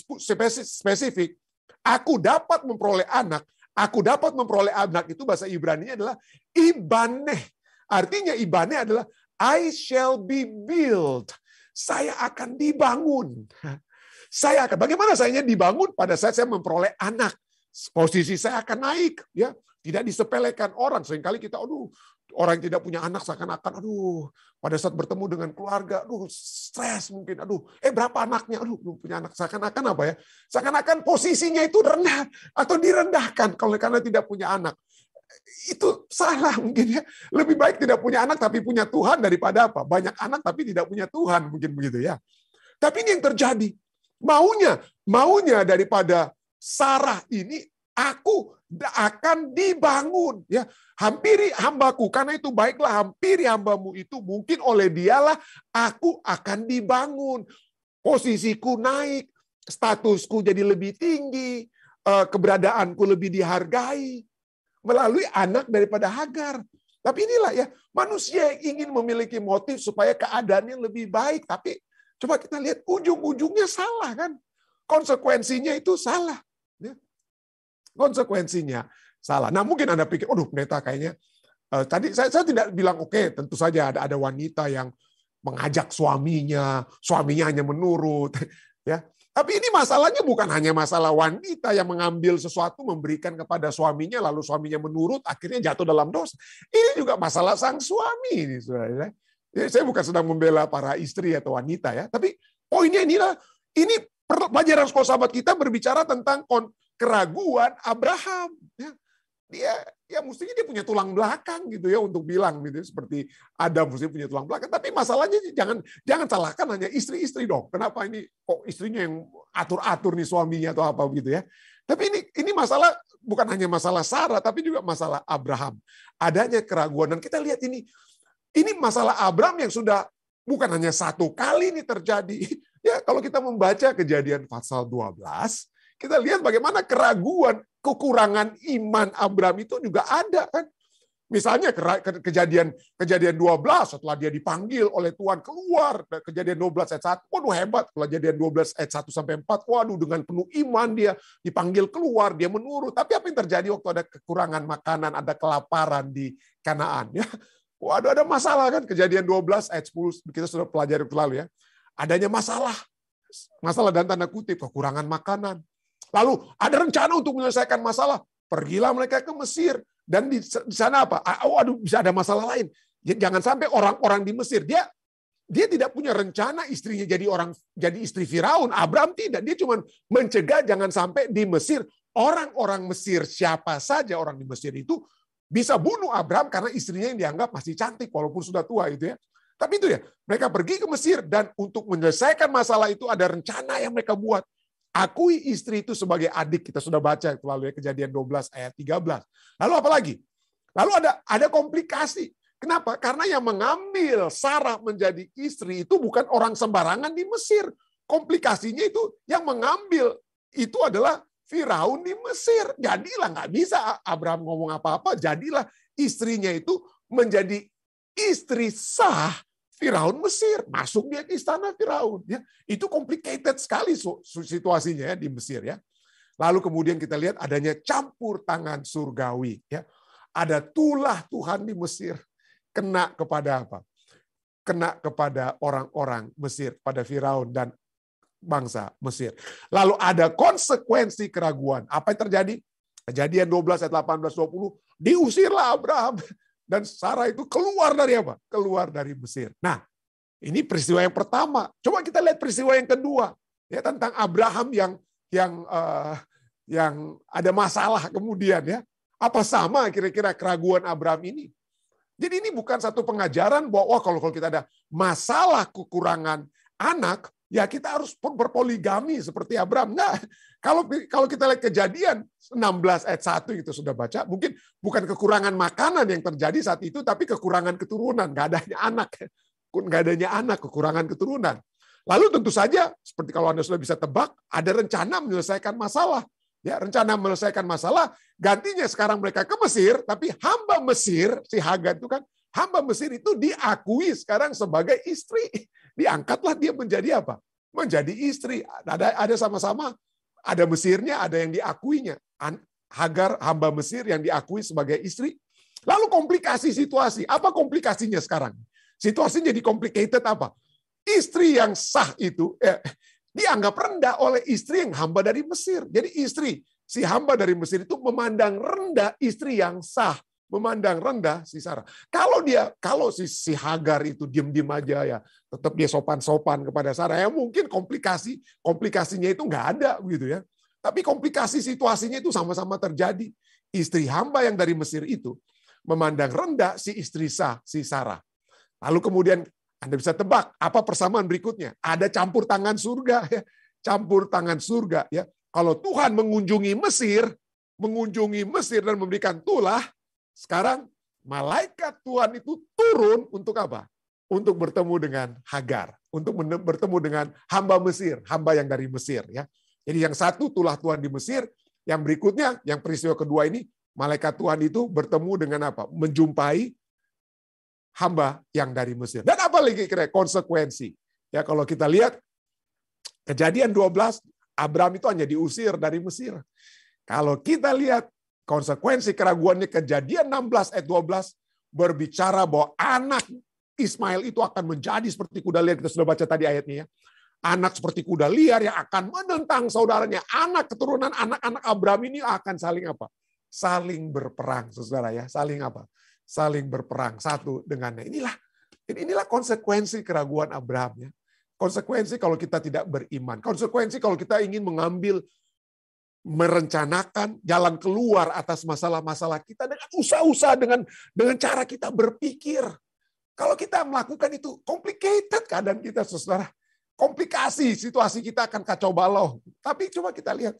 spesifik, aku dapat memperoleh anak, aku dapat memperoleh anak itu bahasa Ibrani-nya adalah ibaneh. Artinya ibaneh adalah I shall be built. Saya akan dibangun. Saya akan bagaimana saya ingin dibangun pada saat saya memperoleh anak. Posisi saya akan naik ya, tidak disepelekan orang. Seringkali kita aduh, orang yang tidak punya anak seakan-akan aduh, pada saat bertemu dengan keluarga, aduh, stres mungkin. Aduh, eh berapa anaknya? Aduh, belum punya anak. Seakan-akan apa ya? Seakan-akan posisinya itu rendah atau direndahkan kalau karena tidak punya anak itu salah mungkin ya. Lebih baik tidak punya anak tapi punya Tuhan daripada apa? Banyak anak tapi tidak punya Tuhan mungkin begitu ya. Tapi ini yang terjadi. Maunya, maunya daripada Sarah ini aku akan dibangun ya. Hampiri hambaku karena itu baiklah hampiri hambamu itu mungkin oleh dialah aku akan dibangun. Posisiku naik, statusku jadi lebih tinggi, eh, keberadaanku lebih dihargai melalui anak daripada Hagar. Tapi inilah ya, manusia yang ingin memiliki motif supaya keadaannya lebih baik. Tapi coba kita lihat ujung-ujungnya salah kan. Konsekuensinya itu salah. Ya. Konsekuensinya salah. Nah mungkin Anda pikir, aduh pendeta kayaknya. Eh, tadi saya, saya tidak bilang oke, okay, tentu saja ada, ada wanita yang mengajak suaminya, suaminya hanya menurut. [LAUGHS] ya tapi ini masalahnya bukan hanya masalah wanita yang mengambil sesuatu memberikan kepada suaminya lalu suaminya menurut akhirnya jatuh dalam dosa. Ini juga masalah sang suami ini saudara. Jadi saya bukan sedang membela para istri atau wanita ya, tapi poinnya inilah ini pelajaran sekolah sahabat kita berbicara tentang keraguan Abraham. Ya dia ya mestinya dia punya tulang belakang gitu ya untuk bilang gitu ya, seperti ada mestinya punya tulang belakang tapi masalahnya jangan jangan salahkan hanya istri-istri dong kenapa ini kok istrinya yang atur-atur nih suaminya atau apa gitu ya tapi ini ini masalah bukan hanya masalah Sarah tapi juga masalah Abraham adanya keraguan dan kita lihat ini ini masalah Abraham yang sudah bukan hanya satu kali ini terjadi [LAUGHS] ya kalau kita membaca kejadian pasal 12 kita lihat bagaimana keraguan kekurangan iman Abraham itu juga ada kan. Misalnya kejadian kejadian 12 setelah dia dipanggil oleh Tuhan keluar kejadian 12 ayat 1. Waduh hebat kejadian 12 ayat 1 sampai 4. Waduh dengan penuh iman dia dipanggil keluar, dia menurut. Tapi apa yang terjadi waktu ada kekurangan makanan, ada kelaparan di Kanaan ya. Waduh ada masalah kan kejadian 12 ayat 10 kita sudah pelajari lalu ya. Adanya masalah. Masalah dan tanda kutip kekurangan makanan, Lalu ada rencana untuk menyelesaikan masalah, pergilah mereka ke Mesir dan di, di sana apa? Oh, aduh bisa ada masalah lain. Jangan sampai orang-orang di Mesir dia dia tidak punya rencana istrinya jadi orang jadi istri Firaun. Abraham tidak, dia cuma mencegah jangan sampai di Mesir orang-orang Mesir siapa saja orang di Mesir itu bisa bunuh Abraham karena istrinya yang dianggap masih cantik walaupun sudah tua itu ya. Tapi itu ya, mereka pergi ke Mesir dan untuk menyelesaikan masalah itu ada rencana yang mereka buat. Akui istri itu sebagai adik. Kita sudah baca melalui kejadian 12 ayat 13. Lalu apa lagi? Lalu ada ada komplikasi. Kenapa? Karena yang mengambil Sarah menjadi istri itu bukan orang sembarangan di Mesir. Komplikasinya itu yang mengambil itu adalah Firaun di Mesir. Jadilah nggak bisa Abraham ngomong apa-apa. Jadilah istrinya itu menjadi istri sah Firaun Mesir, masuk dia ke istana Firaun. Ya, itu complicated sekali situasinya ya, di Mesir ya. Lalu kemudian kita lihat adanya campur tangan surgawi ya. Ada tulah Tuhan di Mesir kena kepada apa? Kena kepada orang-orang Mesir, pada Firaun dan bangsa Mesir. Lalu ada konsekuensi keraguan. Apa yang terjadi? Kejadian 12 ayat 18 20 diusirlah Abraham dan Sarah itu keluar dari apa? Keluar dari Mesir. Nah, ini peristiwa yang pertama. Coba kita lihat peristiwa yang kedua ya tentang Abraham yang yang uh, yang ada masalah kemudian ya. Apa sama kira-kira keraguan Abraham ini? Jadi ini bukan satu pengajaran bahwa oh, kalau kalau kita ada masalah kekurangan anak, ya kita harus berpoligami seperti Abraham. Enggak, kalau kalau kita lihat kejadian 16 ayat 1 itu sudah baca, mungkin bukan kekurangan makanan yang terjadi saat itu, tapi kekurangan keturunan. Nggak adanya anak. Nggak adanya anak, kekurangan keturunan. Lalu tentu saja, seperti kalau Anda sudah bisa tebak, ada rencana menyelesaikan masalah. Ya, rencana menyelesaikan masalah, gantinya sekarang mereka ke Mesir, tapi hamba Mesir, si Hagar itu kan, hamba Mesir itu diakui sekarang sebagai istri. Diangkatlah dia menjadi apa? Menjadi istri. ada sama-sama ada Mesirnya, ada yang diakuinya. Hagar hamba Mesir yang diakui sebagai istri. Lalu komplikasi situasi. Apa komplikasinya sekarang? Situasi jadi complicated apa? Istri yang sah itu eh, dianggap rendah oleh istri yang hamba dari Mesir. Jadi istri si hamba dari Mesir itu memandang rendah istri yang sah memandang rendah si Sarah. Kalau dia kalau si, si Hagar itu diem-diem aja ya, tetap dia sopan-sopan kepada Sarah. Ya mungkin komplikasi komplikasinya itu nggak ada gitu ya. Tapi komplikasi situasinya itu sama-sama terjadi. Istri hamba yang dari Mesir itu memandang rendah si istri sah si Sarah. Lalu kemudian Anda bisa tebak apa persamaan berikutnya? Ada campur tangan surga ya. Campur tangan surga ya. Kalau Tuhan mengunjungi Mesir, mengunjungi Mesir dan memberikan tulah, sekarang malaikat Tuhan itu turun untuk apa? Untuk bertemu dengan Hagar, untuk bertemu dengan hamba Mesir, hamba yang dari Mesir ya. Jadi yang satu tulah Tuhan di Mesir, yang berikutnya yang peristiwa kedua ini malaikat Tuhan itu bertemu dengan apa? Menjumpai hamba yang dari Mesir. Dan apa lagi kira konsekuensi? Ya kalau kita lihat kejadian 12 Abraham itu hanya diusir dari Mesir. Kalau kita lihat Konsekuensi keraguannya kejadian 16 ayat 12 berbicara bahwa anak Ismail itu akan menjadi seperti kuda liar. Kita sudah baca tadi ayatnya ya. Anak seperti kuda liar yang akan menentang saudaranya. Anak keturunan anak-anak Abraham ini akan saling apa? Saling berperang, saudara ya. Saling apa? Saling berperang satu dengannya. Inilah inilah konsekuensi keraguan Abraham ya. Konsekuensi kalau kita tidak beriman. Konsekuensi kalau kita ingin mengambil merencanakan jalan keluar atas masalah-masalah kita dengan usaha-usaha dengan dengan cara kita berpikir. Kalau kita melakukan itu complicated keadaan kita Saudara. Komplikasi situasi kita akan kacau balau. Tapi coba kita lihat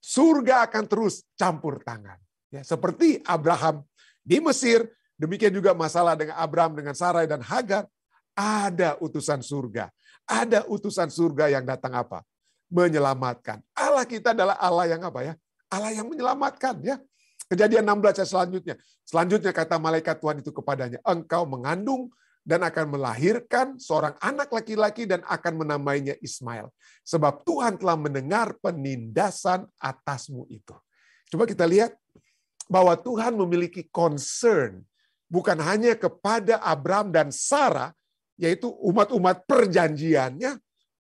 surga akan terus campur tangan. Ya, seperti Abraham di Mesir, demikian juga masalah dengan Abraham dengan Sarai dan Hagar, ada utusan surga. Ada utusan surga yang datang apa? menyelamatkan. Allah kita adalah Allah yang apa ya? Allah yang menyelamatkan ya. Kejadian 16 ayat selanjutnya. Selanjutnya kata malaikat Tuhan itu kepadanya, engkau mengandung dan akan melahirkan seorang anak laki-laki dan akan menamainya Ismail. Sebab Tuhan telah mendengar penindasan atasmu itu. Coba kita lihat bahwa Tuhan memiliki concern bukan hanya kepada Abram dan Sarah, yaitu umat-umat perjanjiannya,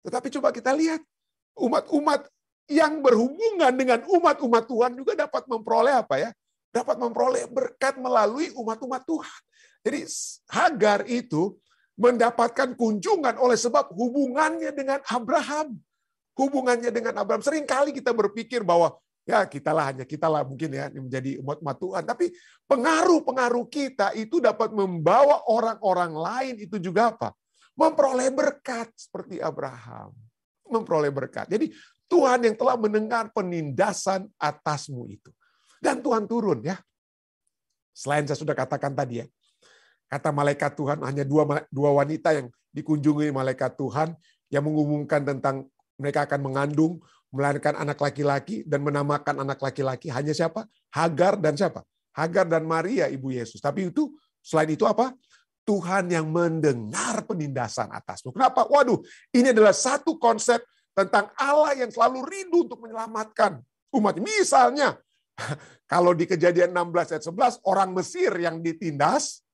tetapi coba kita lihat umat-umat yang berhubungan dengan umat-umat Tuhan juga dapat memperoleh apa ya? Dapat memperoleh berkat melalui umat-umat Tuhan. Jadi Hagar itu mendapatkan kunjungan oleh sebab hubungannya dengan Abraham. Hubungannya dengan Abraham. Seringkali kita berpikir bahwa ya kitalah hanya kitalah mungkin ya menjadi umat-umat Tuhan. Tapi pengaruh-pengaruh kita itu dapat membawa orang-orang lain itu juga apa? Memperoleh berkat seperti Abraham memperoleh berkat. Jadi Tuhan yang telah mendengar penindasan atasmu itu. Dan Tuhan turun ya. Selain saya sudah katakan tadi ya, kata malaikat Tuhan hanya dua dua wanita yang dikunjungi malaikat Tuhan yang mengumumkan tentang mereka akan mengandung, melahirkan anak laki-laki dan menamakan anak laki-laki hanya siapa? Hagar dan siapa? Hagar dan Maria ibu Yesus. Tapi itu selain itu apa? Tuhan yang mendengar penindasan atasmu. Kenapa? Waduh, ini adalah satu konsep tentang Allah yang selalu rindu untuk menyelamatkan umat. Misalnya, [LAUGHS] kalau di kejadian 16 ayat 11, orang Mesir yang ditindas,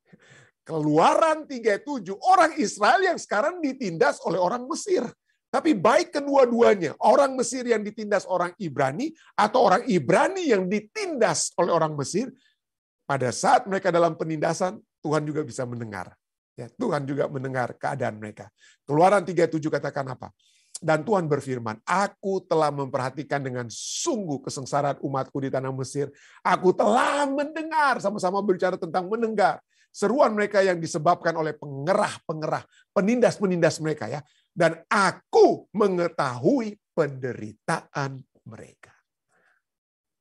keluaran 37, orang Israel yang sekarang ditindas oleh orang Mesir. Tapi baik kedua-duanya, orang Mesir yang ditindas orang Ibrani, atau orang Ibrani yang ditindas oleh orang Mesir, pada saat mereka dalam penindasan, Tuhan juga bisa mendengar. Ya, Tuhan juga mendengar keadaan mereka. Keluaran 37 katakan apa? Dan Tuhan berfirman, Aku telah memperhatikan dengan sungguh kesengsaraan umatku di tanah Mesir. Aku telah mendengar, sama-sama berbicara tentang mendengar. Seruan mereka yang disebabkan oleh pengerah-pengerah, penindas-penindas mereka ya. Dan aku mengetahui penderitaan mereka.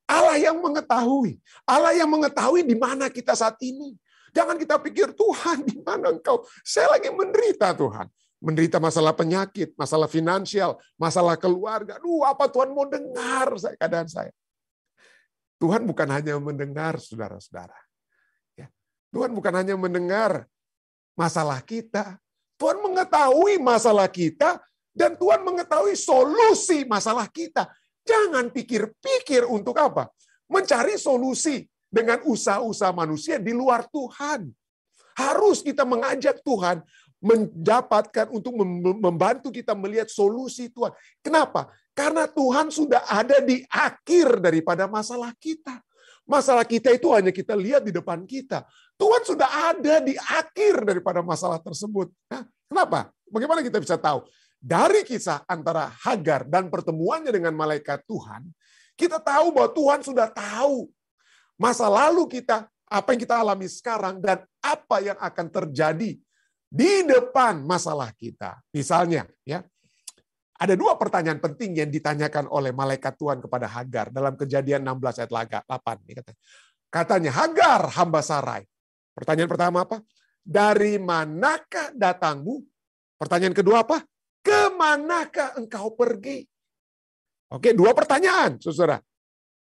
Allah yang mengetahui. Allah yang mengetahui di mana kita saat ini. Jangan kita pikir, Tuhan di mana engkau? Saya lagi menderita Tuhan. Menderita masalah penyakit, masalah finansial, masalah keluarga. Duh, apa Tuhan mau dengar saya, keadaan saya? Tuhan bukan hanya mendengar, saudara-saudara. Ya. Tuhan bukan hanya mendengar masalah kita. Tuhan mengetahui masalah kita, dan Tuhan mengetahui solusi masalah kita. Jangan pikir-pikir untuk apa? Mencari solusi dengan usaha-usaha manusia di luar Tuhan. Harus kita mengajak Tuhan mendapatkan untuk membantu kita melihat solusi Tuhan. Kenapa? Karena Tuhan sudah ada di akhir daripada masalah kita. Masalah kita itu hanya kita lihat di depan kita. Tuhan sudah ada di akhir daripada masalah tersebut. kenapa? Bagaimana kita bisa tahu? Dari kisah antara Hagar dan pertemuannya dengan malaikat Tuhan, kita tahu bahwa Tuhan sudah tahu masa lalu kita, apa yang kita alami sekarang, dan apa yang akan terjadi di depan masalah kita. Misalnya, ya, ada dua pertanyaan penting yang ditanyakan oleh malaikat Tuhan kepada Hagar dalam kejadian 16 ayat 8. Katanya, Hagar hamba Sarai. Pertanyaan pertama apa? Dari manakah datangmu? Pertanyaan kedua apa? Kemanakah engkau pergi? Oke, dua pertanyaan, saudara.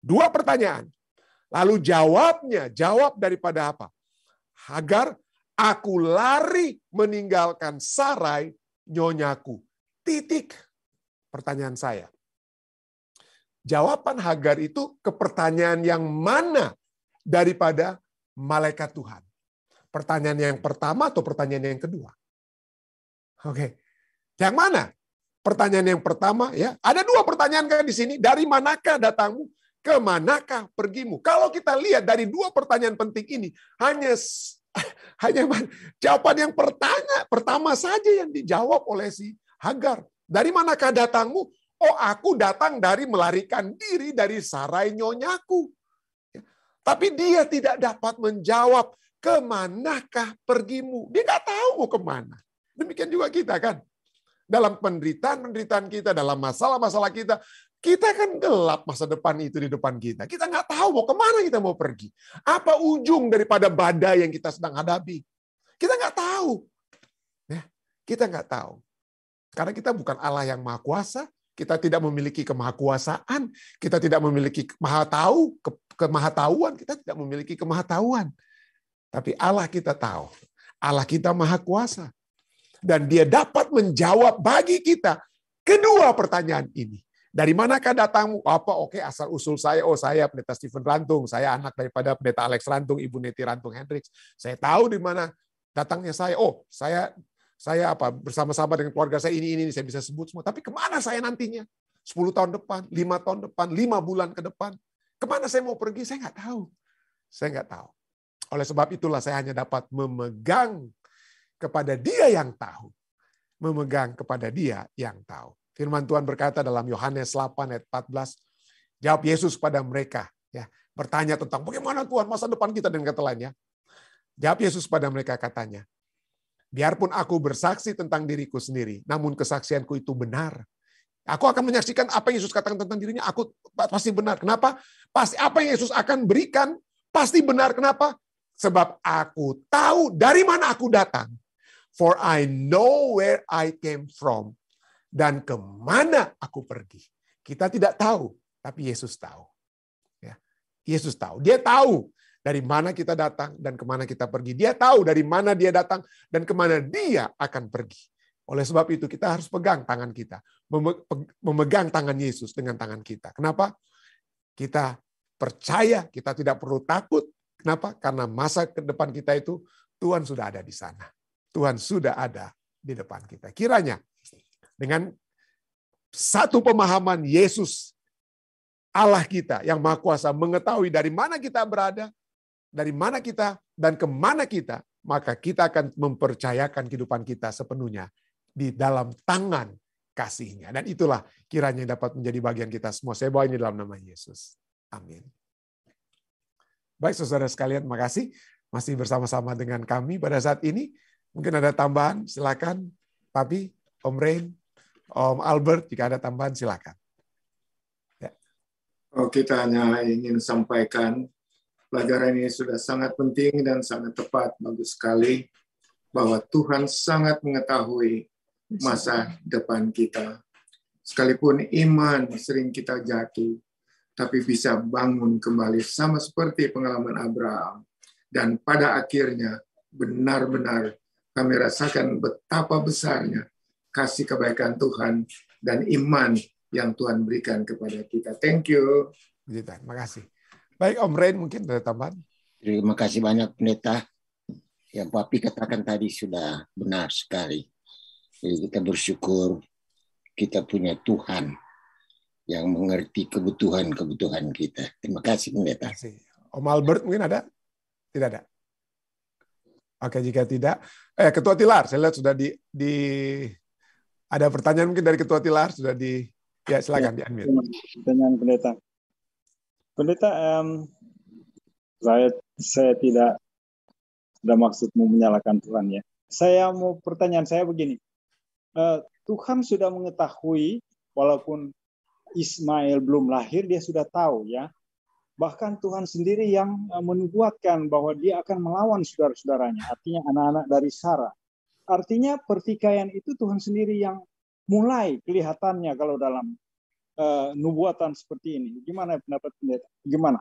Dua pertanyaan. Lalu jawabnya, jawab daripada apa? Agar aku lari meninggalkan Sarai nyonyaku. Titik. Pertanyaan saya. Jawaban Hagar itu ke pertanyaan yang mana daripada malaikat Tuhan? Pertanyaan yang pertama atau pertanyaan yang kedua? Oke. Yang mana? Pertanyaan yang pertama ya. Ada dua pertanyaan kan di sini. Dari manakah datangmu? kemanakah pergimu? Kalau kita lihat dari dua pertanyaan penting ini, hanya [LAUGHS] hanya jawaban yang pertanya, pertama saja yang dijawab oleh si Hagar. Dari manakah datangmu? Oh, aku datang dari melarikan diri dari sarai nyonyaku. Ya, tapi dia tidak dapat menjawab kemanakah pergimu. Dia nggak tahu mau kemana. Demikian juga kita kan. Dalam penderitaan-penderitaan kita, dalam masalah-masalah kita, kita kan gelap masa depan itu di depan kita. Kita nggak tahu mau kemana kita mau pergi. Apa ujung daripada badai yang kita sedang hadapi. Kita nggak tahu. Ya, kita nggak tahu. Karena kita bukan Allah yang maha kuasa. Kita tidak memiliki kemahakuasaan. Kita tidak memiliki maha tahu, ke, kemahatauan. Kita tidak memiliki kemahatauan. Tapi Allah kita tahu. Allah kita maha kuasa. Dan dia dapat menjawab bagi kita kedua pertanyaan ini dari manakah datangmu? Apa? Oke, okay, asal usul saya. Oh, saya pendeta Stephen Rantung. Saya anak daripada pendeta Alex Rantung, Ibu Neti Rantung Hendricks. Saya tahu di mana datangnya saya. Oh, saya saya apa bersama-sama dengan keluarga saya ini, ini ini saya bisa sebut semua. Tapi kemana saya nantinya? 10 tahun depan, lima tahun depan, lima bulan ke depan. Kemana saya mau pergi? Saya nggak tahu. Saya nggak tahu. Oleh sebab itulah saya hanya dapat memegang kepada dia yang tahu. Memegang kepada dia yang tahu. Firman Tuhan berkata dalam Yohanes 8 ayat 14, jawab Yesus pada mereka, ya, bertanya tentang bagaimana Tuhan masa depan kita dan kata lainnya. Jawab Yesus pada mereka katanya, biarpun aku bersaksi tentang diriku sendiri, namun kesaksianku itu benar. Aku akan menyaksikan apa yang Yesus katakan tentang dirinya, aku pasti benar. Kenapa? Pasti apa yang Yesus akan berikan, pasti benar. Kenapa? Sebab aku tahu dari mana aku datang. For I know where I came from dan kemana aku pergi. Kita tidak tahu, tapi Yesus tahu. Ya, Yesus tahu. Dia tahu dari mana kita datang dan kemana kita pergi. Dia tahu dari mana dia datang dan kemana dia akan pergi. Oleh sebab itu kita harus pegang tangan kita, memegang tangan Yesus dengan tangan kita. Kenapa? Kita percaya, kita tidak perlu takut. Kenapa? Karena masa ke depan kita itu Tuhan sudah ada di sana. Tuhan sudah ada di depan kita. Kiranya dengan satu pemahaman Yesus Allah kita yang Maha Kuasa mengetahui dari mana kita berada, dari mana kita dan kemana kita, maka kita akan mempercayakan kehidupan kita sepenuhnya di dalam tangan kasihnya. Dan itulah kiranya dapat menjadi bagian kita semua. Saya bawa ini dalam nama Yesus. Amin. Baik saudara sekalian, terima kasih masih bersama-sama dengan kami pada saat ini. Mungkin ada tambahan, silakan. Papi, Om Rain, Om Albert jika ada tambahan silakan. Ya. Oh, kita hanya ingin sampaikan pelajaran ini sudah sangat penting dan sangat tepat, bagus sekali bahwa Tuhan sangat mengetahui masa depan kita. Sekalipun iman sering kita jatuh, tapi bisa bangun kembali sama seperti pengalaman Abraham. Dan pada akhirnya benar-benar kami rasakan betapa besarnya kasih kebaikan Tuhan dan iman yang Tuhan berikan kepada kita. Thank you. Puji Tuhan, kasih. Baik Om Rain mungkin ada tambahan. Terima kasih banyak pendeta. Yang Papi katakan tadi sudah benar sekali. Jadi kita bersyukur kita punya Tuhan yang mengerti kebutuhan-kebutuhan kita. Terima kasih pendeta. Terima kasih. Om Albert mungkin ada? Tidak ada. Oke, jika tidak, eh Ketua Tilar, saya lihat sudah di, di ada pertanyaan mungkin dari Ketua Tilar sudah di ya silakan ya, diambil. Pertanyaan pendeta. Pendeta um, saya saya tidak ada maksud mau menyalahkan Tuhan ya. Saya mau pertanyaan saya begini. Uh, Tuhan sudah mengetahui walaupun Ismail belum lahir dia sudah tahu ya. Bahkan Tuhan sendiri yang eh, menubuatkan bahwa dia akan melawan saudara-saudaranya, artinya anak-anak dari Sarah. Artinya pertikaian itu Tuhan sendiri yang mulai kelihatannya kalau dalam uh, nubuatan seperti ini. Gimana pendapat pendeta? Gimana?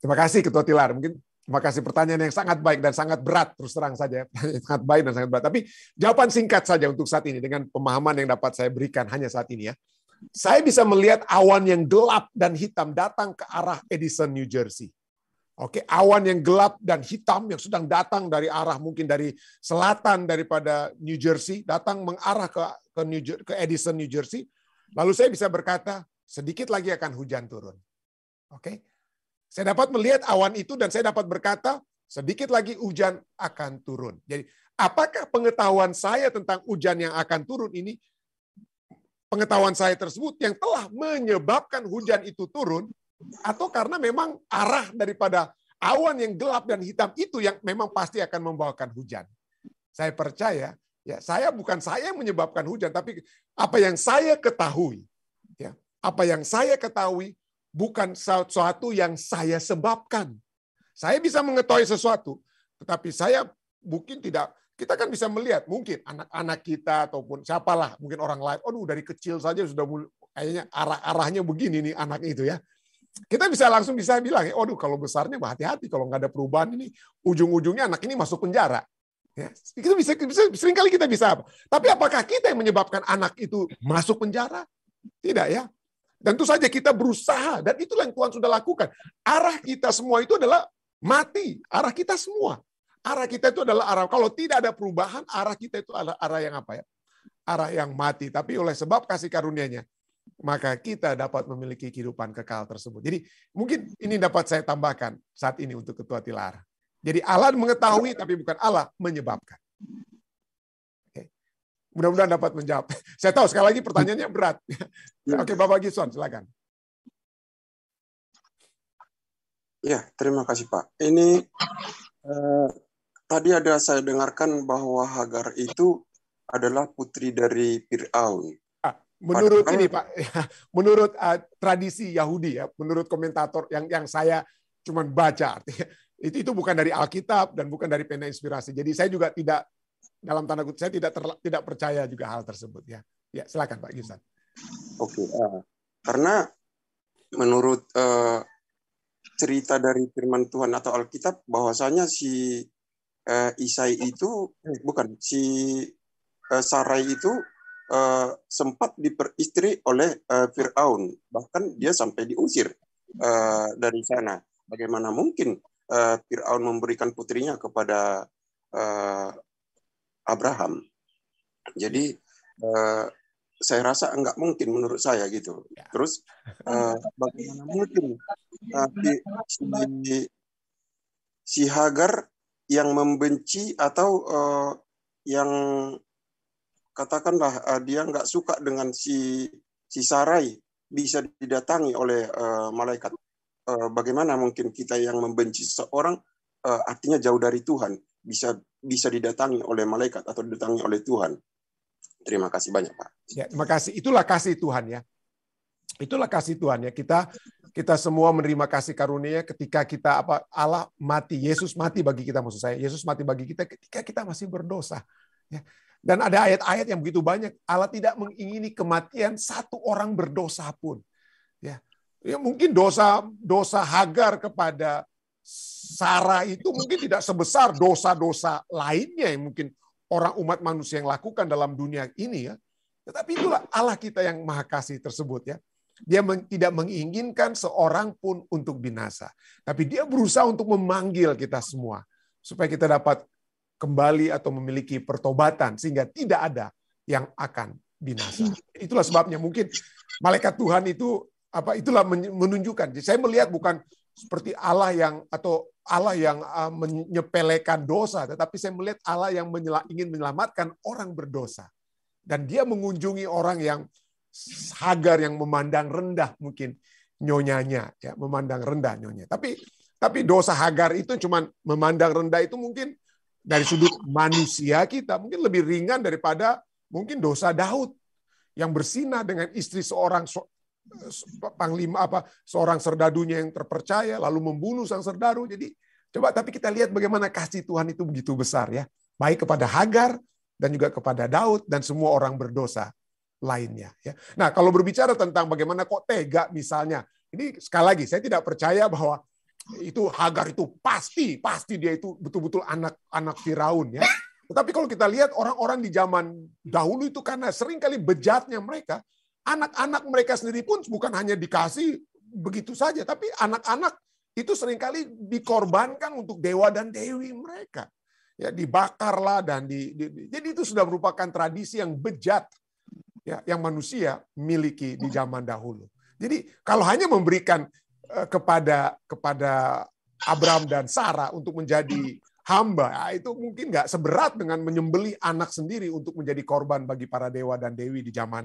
Terima kasih Ketua Tilar. Mungkin terima kasih pertanyaan yang sangat baik dan sangat berat terus terang saja. Ya. [LAUGHS] sangat baik dan sangat berat. Tapi jawaban singkat saja untuk saat ini dengan pemahaman yang dapat saya berikan hanya saat ini ya. Saya bisa melihat awan yang gelap dan hitam datang ke arah Edison, New Jersey. Oke, awan yang gelap dan hitam yang sedang datang dari arah mungkin dari selatan daripada New Jersey datang mengarah ke ke, New, ke Edison New Jersey. Lalu saya bisa berkata, sedikit lagi akan hujan turun. Oke. Saya dapat melihat awan itu dan saya dapat berkata, sedikit lagi hujan akan turun. Jadi, apakah pengetahuan saya tentang hujan yang akan turun ini pengetahuan saya tersebut yang telah menyebabkan hujan itu turun atau karena memang arah daripada awan yang gelap dan hitam itu yang memang pasti akan membawakan hujan. Saya percaya, ya saya bukan saya yang menyebabkan hujan, tapi apa yang saya ketahui, ya apa yang saya ketahui bukan sesuatu yang saya sebabkan. Saya bisa mengetahui sesuatu, tetapi saya mungkin tidak kita kan bisa melihat mungkin anak-anak kita ataupun siapalah mungkin orang lain oh dari kecil saja sudah kayaknya arah arahnya begini nih anak itu ya kita bisa langsung bisa bilang, oh kalau besarnya hati-hati kalau nggak ada perubahan ini ujung-ujungnya anak ini masuk penjara. Ya, kita bisa, bisa seringkali kita bisa. Tapi apakah kita yang menyebabkan anak itu masuk penjara? Tidak ya. Dan Tentu saja kita berusaha dan itulah yang Tuhan sudah lakukan. Arah kita semua itu adalah mati. Arah kita semua. Arah kita itu adalah arah kalau tidak ada perubahan arah kita itu adalah arah yang apa ya? Arah yang mati. Tapi oleh sebab kasih karunia-Nya, maka kita dapat memiliki kehidupan kekal tersebut. Jadi mungkin ini dapat saya tambahkan saat ini untuk Ketua Tilar. Jadi Allah mengetahui tapi bukan Allah menyebabkan. Mudah-mudahan dapat menjawab. [LAUGHS] Saya tahu sekali lagi pertanyaannya berat. [LAUGHS] Oke Bapak Gison silakan. Ya terima kasih Pak. Ini eh, tadi ada saya dengarkan bahwa Hagar itu adalah putri dari Fir'aun Menurut ini Pak, [LAUGHS] menurut uh, tradisi Yahudi ya, menurut komentator yang yang saya cuman baca artinya [LAUGHS] itu itu bukan dari Alkitab dan bukan dari pena inspirasi. Jadi saya juga tidak dalam tanda kutip saya tidak ter, tidak percaya juga hal tersebut ya. Ya, silakan Pak Gisan. Oke, okay. uh, eh, karena menurut uh, cerita dari firman Tuhan atau Alkitab bahwasanya si uh, Isai itu bukan si uh, Sarai itu Eh, sempat diperistri oleh uh, Fir'aun. Bahkan dia sampai diusir uh, dari sana. Bagaimana mungkin uh, Fir'aun memberikan putrinya kepada uh, Abraham? Jadi uh, saya rasa enggak mungkin menurut saya gitu. Terus uh, bagaimana mungkin uh, si, si Hagar yang membenci atau uh, yang katakanlah uh, dia nggak suka dengan si si sarai bisa didatangi oleh uh, malaikat. Uh, bagaimana mungkin kita yang membenci seorang uh, artinya jauh dari Tuhan bisa bisa didatangi oleh malaikat atau didatangi oleh Tuhan. Terima kasih banyak Pak. Ya, terima kasih. Itulah kasih Tuhan ya. Itulah kasih Tuhan ya. Kita kita semua menerima kasih karunia ketika kita apa Allah mati, Yesus mati bagi kita maksud saya. Yesus mati bagi kita ketika kita masih berdosa. Ya. Dan ada ayat-ayat yang begitu banyak. Allah tidak mengingini kematian satu orang berdosa pun. Ya, ya mungkin dosa dosa Hagar kepada Sarah itu mungkin tidak sebesar dosa-dosa lainnya yang mungkin orang umat manusia yang lakukan dalam dunia ini ya. Tetapi itulah Allah kita yang maha kasih tersebut ya. Dia tidak menginginkan seorang pun untuk binasa, tapi dia berusaha untuk memanggil kita semua supaya kita dapat kembali atau memiliki pertobatan sehingga tidak ada yang akan binasa. Iya. Itulah sebabnya mungkin malaikat Tuhan itu apa itulah menunjukkan. Jadi saya melihat bukan seperti Allah yang atau Allah yang ah, menyepelekan dosa, tetapi saya melihat Allah yang menyel ingin menyelamatkan orang berdosa. Dan dia mengunjungi orang yang hagar yang memandang rendah mungkin nyonyanya ya memandang rendah nyonya tapi tapi dosa hagar itu cuman memandang rendah itu mungkin dari sudut manusia kita mungkin lebih ringan daripada mungkin dosa Daud yang bersinah dengan istri seorang panglima apa seorang serdadunya yang terpercaya lalu membunuh sang serdadu. Jadi coba tapi kita lihat bagaimana kasih Tuhan itu begitu besar ya, baik kepada Hagar dan juga kepada Daud dan semua orang berdosa lainnya ya. Nah, kalau berbicara tentang bagaimana kok tega misalnya, ini sekali lagi saya tidak percaya bahwa itu Hagar itu pasti pasti dia itu betul-betul anak anak Firaun ya. Tetapi kalau kita lihat orang-orang di zaman dahulu itu karena seringkali bejatnya mereka, anak-anak mereka sendiri pun bukan hanya dikasih begitu saja, tapi anak-anak itu seringkali dikorbankan untuk dewa dan dewi mereka. Ya, dibakarlah dan di, di, di jadi itu sudah merupakan tradisi yang bejat ya yang manusia miliki di zaman dahulu. Jadi kalau hanya memberikan Eh, kepada kepada Abraham dan Sarah untuk menjadi hamba ya, itu mungkin nggak seberat dengan menyembeli anak sendiri untuk menjadi korban bagi para dewa dan dewi di zaman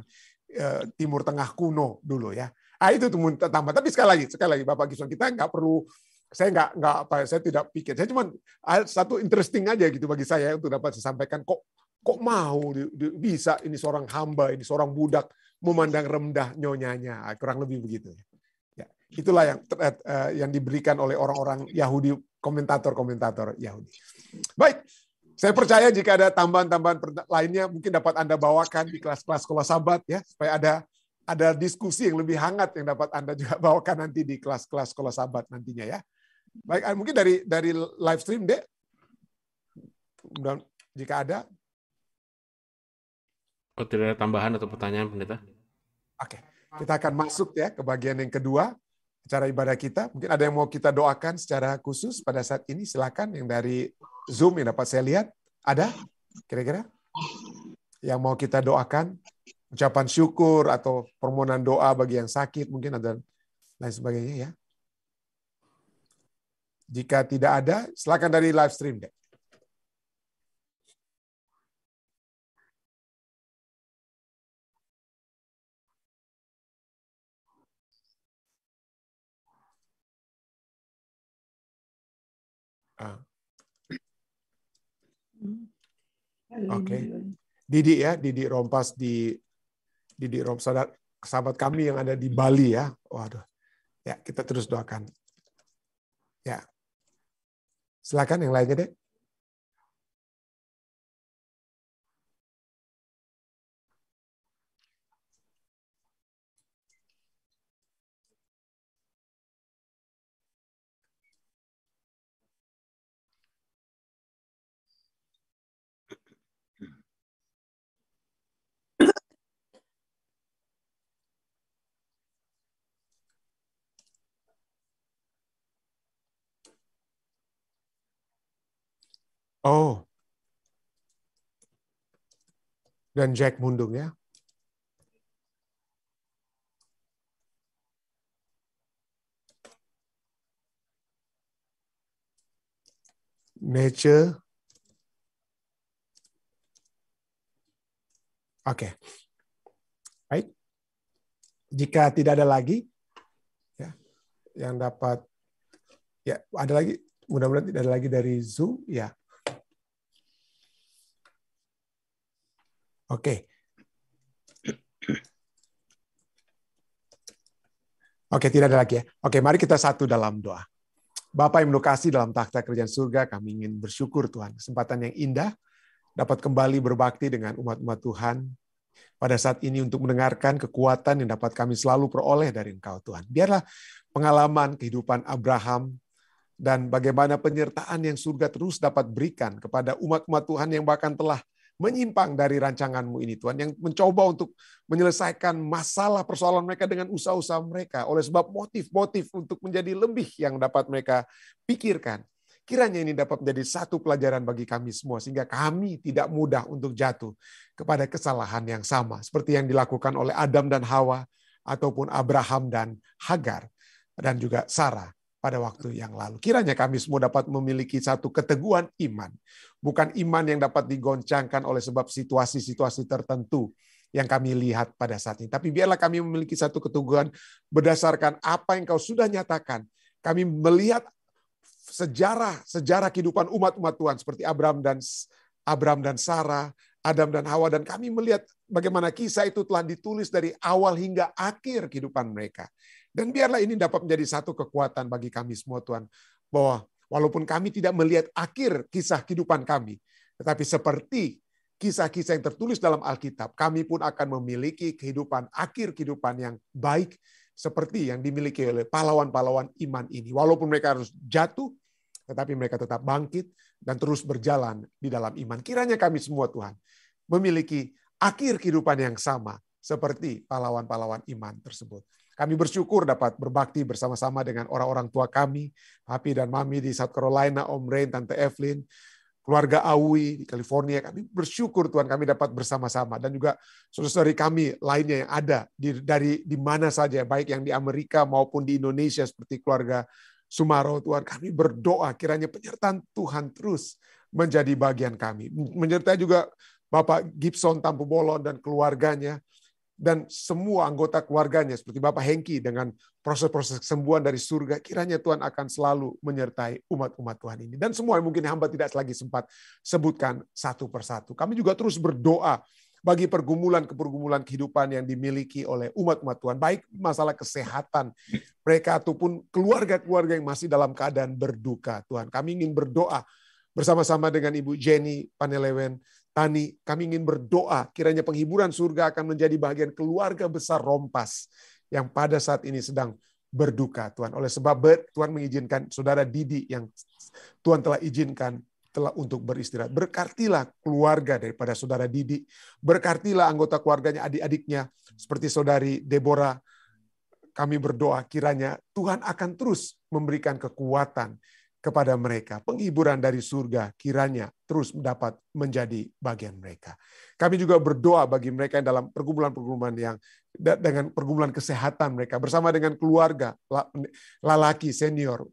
eh, Timur Tengah kuno dulu ya. Ah itu tuh tambah. Tapi sekali lagi, sekali lagi Bapak Gibson kita nggak perlu saya nggak nggak apa ya, saya tidak pikir saya cuma ah, satu interesting aja gitu bagi saya ya untuk dapat saya sampaikan kok kok mau di, di, bisa ini seorang hamba ini seorang budak memandang rendah nyonyanya ah, kurang lebih begitu Itulah yang uh, yang diberikan oleh orang-orang Yahudi, komentator-komentator Yahudi. Baik, saya percaya jika ada tambahan-tambahan lainnya mungkin dapat Anda bawakan di kelas-kelas sekolah sabat ya, supaya ada ada diskusi yang lebih hangat yang dapat Anda juga [LAUGHS] bawakan nanti di kelas-kelas sekolah sabat nantinya ya. Baik, ah, mungkin dari dari live stream deh. jika ada. Oh, tidak ada tambahan atau pertanyaan pendeta? Oke, okay. kita akan masuk ya ke bagian yang kedua. Cara ibadah kita. Mungkin ada yang mau kita doakan secara khusus pada saat ini. Silakan yang dari Zoom yang dapat saya lihat. Ada kira-kira yang mau kita doakan? Ucapan syukur atau permohonan doa bagi yang sakit mungkin ada lain sebagainya ya. Jika tidak ada, silakan dari live stream deh. Oke. Okay. Didi ya, Didi Rompas di Didi Rompas sahabat kami yang ada di Bali ya. Waduh. Ya, kita terus doakan. Ya. Silakan yang lainnya deh. Oh. Dan Jack Mundung ya. Nature. Oke. Okay. Baik. Jika tidak ada lagi ya yang dapat ya ada lagi mudah-mudahan tidak ada lagi dari Zoom ya. Oke. Okay. Oke, okay, tidak ada lagi ya. Oke, okay, mari kita satu dalam doa. Bapak yang lokasi dalam takhta kerjaan surga, kami ingin bersyukur Tuhan. Kesempatan yang indah dapat kembali berbakti dengan umat-umat Tuhan pada saat ini untuk mendengarkan kekuatan yang dapat kami selalu peroleh dari Engkau Tuhan. Biarlah pengalaman kehidupan Abraham dan bagaimana penyertaan yang surga terus dapat berikan kepada umat-umat Tuhan yang bahkan telah menyimpang dari rancanganmu ini Tuhan, yang mencoba untuk menyelesaikan masalah persoalan mereka dengan usaha-usaha mereka, oleh sebab motif-motif untuk menjadi lebih yang dapat mereka pikirkan. Kiranya ini dapat menjadi satu pelajaran bagi kami semua, sehingga kami tidak mudah untuk jatuh kepada kesalahan yang sama, seperti yang dilakukan oleh Adam dan Hawa, ataupun Abraham dan Hagar, dan juga Sarah pada waktu yang lalu. Kiranya kami semua dapat memiliki satu keteguhan iman. Bukan iman yang dapat digoncangkan oleh sebab situasi-situasi tertentu yang kami lihat pada saat ini. Tapi biarlah kami memiliki satu keteguhan berdasarkan apa yang kau sudah nyatakan. Kami melihat sejarah sejarah kehidupan umat-umat Tuhan seperti Abraham dan Abraham dan Sarah, Adam dan Hawa dan kami melihat bagaimana kisah itu telah ditulis dari awal hingga akhir kehidupan mereka. Dan biarlah ini dapat menjadi satu kekuatan bagi kami semua Tuhan. Bahwa walaupun kami tidak melihat akhir kisah kehidupan kami. Tetapi seperti kisah-kisah yang tertulis dalam Alkitab, kami pun akan memiliki kehidupan, akhir kehidupan yang baik seperti yang dimiliki oleh pahlawan-pahlawan iman ini. Walaupun mereka harus jatuh, tetapi mereka tetap bangkit dan terus berjalan di dalam iman. Kiranya kami semua Tuhan memiliki akhir kehidupan yang sama seperti pahlawan-pahlawan iman tersebut. Kami bersyukur dapat berbakti bersama-sama dengan orang-orang tua kami, papi dan mami di South Carolina, Om Rain, Tante Evelyn, keluarga Awi di California. Kami bersyukur Tuhan kami dapat bersama-sama dan juga saudara-saudari kami lainnya yang ada di, dari di mana saja, baik yang di Amerika maupun di Indonesia seperti keluarga Sumaro Tuhan kami berdoa kiranya penyertaan Tuhan terus menjadi bagian kami. Menyertai juga Bapak Gibson Tampu Bolon dan keluarganya, dan semua anggota keluarganya seperti Bapak Hengki dengan proses-proses kesembuhan dari surga kiranya Tuhan akan selalu menyertai umat-umat Tuhan ini dan semua yang mungkin hamba tidak lagi sempat sebutkan satu persatu kami juga terus berdoa bagi pergumulan-pergumulan kehidupan yang dimiliki oleh umat-umat Tuhan baik masalah kesehatan mereka ataupun keluarga-keluarga yang masih dalam keadaan berduka Tuhan kami ingin berdoa bersama-sama dengan Ibu Jenny Panelewen Tani, kami ingin berdoa kiranya penghiburan surga akan menjadi bagian keluarga besar Rompas yang pada saat ini sedang berduka Tuhan. Oleh sebab Tuhan mengizinkan saudara Didi yang Tuhan telah izinkan telah untuk beristirahat. Berkartilah keluarga daripada saudara Didi. Berkartilah anggota keluarganya, adik-adiknya. Seperti saudari Deborah, kami berdoa kiranya Tuhan akan terus memberikan kekuatan kepada mereka. Penghiburan dari surga kiranya terus dapat menjadi bagian mereka. Kami juga berdoa bagi mereka yang dalam pergumulan-pergumulan yang dengan pergumulan kesehatan mereka bersama dengan keluarga lalaki senior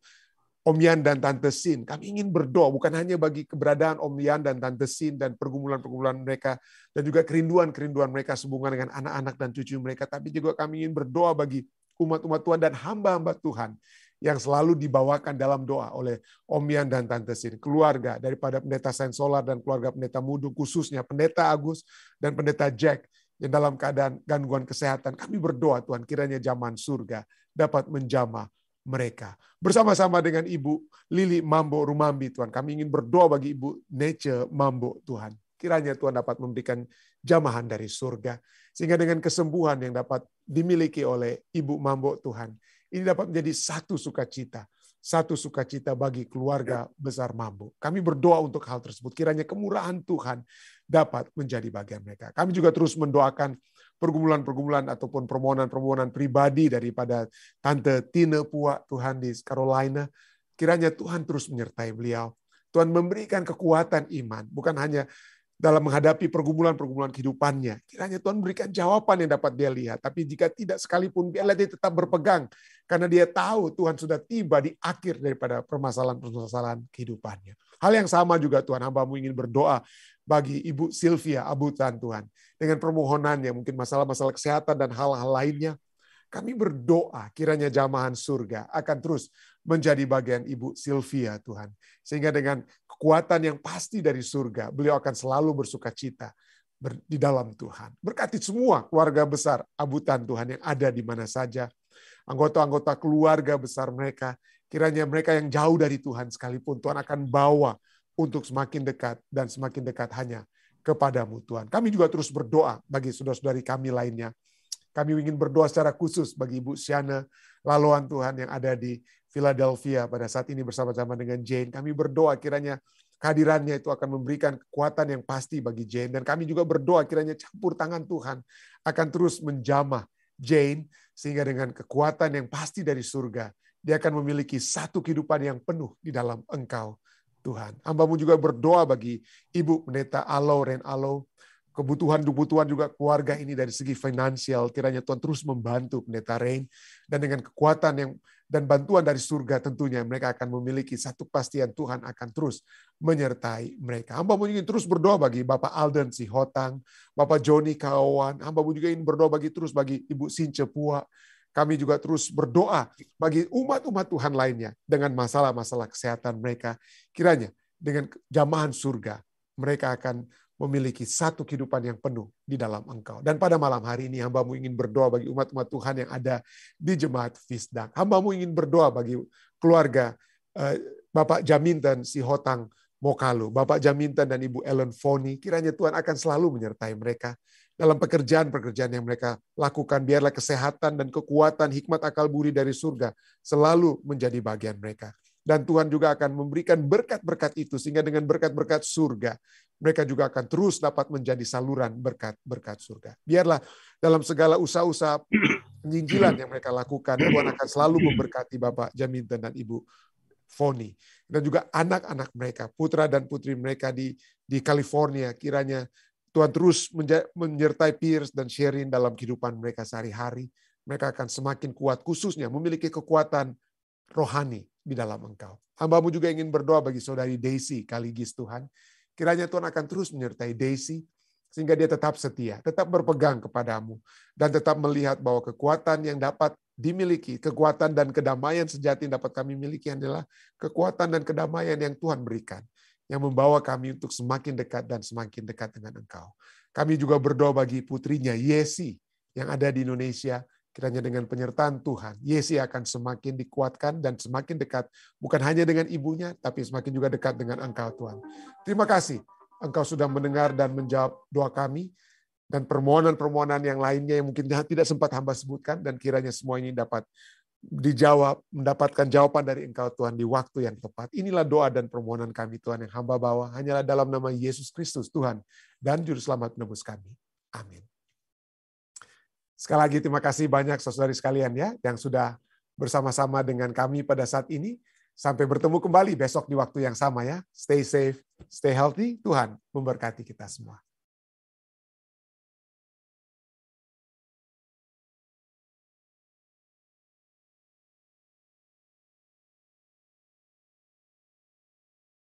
Om Yan dan Tante Sin. Kami ingin berdoa bukan hanya bagi keberadaan Om Yan dan Tante Sin dan pergumulan-pergumulan mereka dan juga kerinduan-kerinduan mereka sehubungan dengan anak-anak dan cucu mereka, tapi juga kami ingin berdoa bagi umat-umat Tuhan dan hamba-hamba Tuhan yang selalu dibawakan dalam doa oleh Om Yan dan Tante Sin. Keluarga daripada Pendeta Saint Solar dan keluarga Pendeta Mudu, khususnya Pendeta Agus dan Pendeta Jack yang dalam keadaan gangguan kesehatan. Kami berdoa Tuhan kiranya zaman surga dapat menjamah mereka. Bersama-sama dengan Ibu Lili Mambo Rumambi Tuhan, kami ingin berdoa bagi Ibu Nece Mambo Tuhan. Kiranya Tuhan dapat memberikan jamahan dari surga. Sehingga dengan kesembuhan yang dapat dimiliki oleh Ibu Mambo Tuhan, ini dapat menjadi satu sukacita. Satu sukacita bagi keluarga besar Mambo. Kami berdoa untuk hal tersebut. Kiranya kemurahan Tuhan dapat menjadi bagian mereka. Kami juga terus mendoakan pergumulan-pergumulan ataupun permohonan-permohonan pribadi daripada Tante Tina Pua, Tuhan di Carolina. Kiranya Tuhan terus menyertai beliau. Tuhan memberikan kekuatan iman, bukan hanya dalam menghadapi pergumulan-pergumulan kehidupannya. Kiranya Tuhan berikan jawaban yang dapat dia lihat. Tapi jika tidak sekalipun, biarlah dia tetap berpegang. Karena dia tahu Tuhan sudah tiba di akhir daripada permasalahan-permasalahan kehidupannya. Hal yang sama juga Tuhan, hambamu ingin berdoa bagi Ibu Sylvia Abutan Tuhan. Dengan permohonannya, mungkin masalah-masalah kesehatan dan hal-hal lainnya. Kami berdoa kiranya jamahan surga akan terus menjadi bagian Ibu Sylvia Tuhan. Sehingga dengan kekuatan yang pasti dari surga. Beliau akan selalu bersuka cita di dalam Tuhan. Berkati semua keluarga besar abutan Tuhan yang ada di mana saja. Anggota-anggota keluarga besar mereka, kiranya mereka yang jauh dari Tuhan sekalipun, Tuhan akan bawa untuk semakin dekat dan semakin dekat hanya kepadamu Tuhan. Kami juga terus berdoa bagi saudara-saudari kami lainnya. Kami ingin berdoa secara khusus bagi Ibu Siana, laluan Tuhan yang ada di Philadelphia pada saat ini bersama-sama dengan Jane. Kami berdoa kiranya kehadirannya itu akan memberikan kekuatan yang pasti bagi Jane. Dan kami juga berdoa kiranya campur tangan Tuhan akan terus menjamah Jane sehingga dengan kekuatan yang pasti dari surga, dia akan memiliki satu kehidupan yang penuh di dalam engkau, Tuhan. Hambamu juga berdoa bagi Ibu Pendeta Alo Ren Alo, kebutuhan-kebutuhan juga keluarga ini dari segi finansial, kiranya Tuhan terus membantu Pendeta Rain, dan dengan kekuatan yang dan bantuan dari surga tentunya mereka akan memiliki satu kepastian Tuhan akan terus menyertai mereka. Hamba pun ingin terus berdoa bagi Bapak Alden si Hotang, Bapak Joni Kawan, hamba pun juga ingin berdoa bagi terus bagi Ibu Sinche Pua, kami juga terus berdoa bagi umat-umat Tuhan lainnya dengan masalah-masalah kesehatan mereka. Kiranya dengan jamahan surga, mereka akan memiliki satu kehidupan yang penuh di dalam engkau. Dan pada malam hari ini hambamu ingin berdoa bagi umat-umat Tuhan yang ada di jemaat hamba Hambamu ingin berdoa bagi keluarga eh, Bapak Jaminten, si Hotang Mokalu, Bapak Jaminten dan Ibu Ellen Foni. Kiranya Tuhan akan selalu menyertai mereka dalam pekerjaan-pekerjaan yang mereka lakukan. Biarlah kesehatan dan kekuatan hikmat akal budi dari surga selalu menjadi bagian mereka dan Tuhan juga akan memberikan berkat-berkat itu sehingga dengan berkat-berkat surga mereka juga akan terus dapat menjadi saluran berkat-berkat surga. Biarlah dalam segala usaha-usaha [CLEARS THROAT] penginjilan yang mereka lakukan, Tuhan akan selalu memberkati Bapak Jaminten dan Ibu Foni. Dan juga anak-anak mereka, putra dan putri mereka di, di California, kiranya Tuhan terus menyertai Pierce dan Sherin dalam kehidupan mereka sehari-hari. Mereka akan semakin kuat, khususnya memiliki kekuatan rohani di dalam engkau. Hambamu juga ingin berdoa bagi saudari Daisy Kaligis Tuhan. Kiranya Tuhan akan terus menyertai Daisy, sehingga dia tetap setia, tetap berpegang kepadamu, dan tetap melihat bahwa kekuatan yang dapat dimiliki, kekuatan dan kedamaian sejati yang dapat kami miliki adalah kekuatan dan kedamaian yang Tuhan berikan, yang membawa kami untuk semakin dekat dan semakin dekat dengan Engkau. Kami juga berdoa bagi putrinya, Yesi, yang ada di Indonesia, Kiranya dengan penyertaan Tuhan, Yesi akan semakin dikuatkan dan semakin dekat, bukan hanya dengan ibunya, tapi semakin juga dekat dengan engkau Tuhan. Terima kasih, engkau sudah mendengar dan menjawab doa kami, dan permohonan-permohonan yang lainnya yang mungkin tidak sempat hamba sebutkan, dan kiranya semuanya ini dapat dijawab, mendapatkan jawaban dari Engkau Tuhan di waktu yang tepat. Inilah doa dan permohonan kami Tuhan yang hamba bawa, hanyalah dalam nama Yesus Kristus Tuhan dan Juru Selamat menembus kami. Amin. Sekali lagi terima kasih banyak saudari sekalian ya yang sudah bersama-sama dengan kami pada saat ini. Sampai bertemu kembali besok di waktu yang sama ya. Stay safe, stay healthy. Tuhan memberkati kita semua.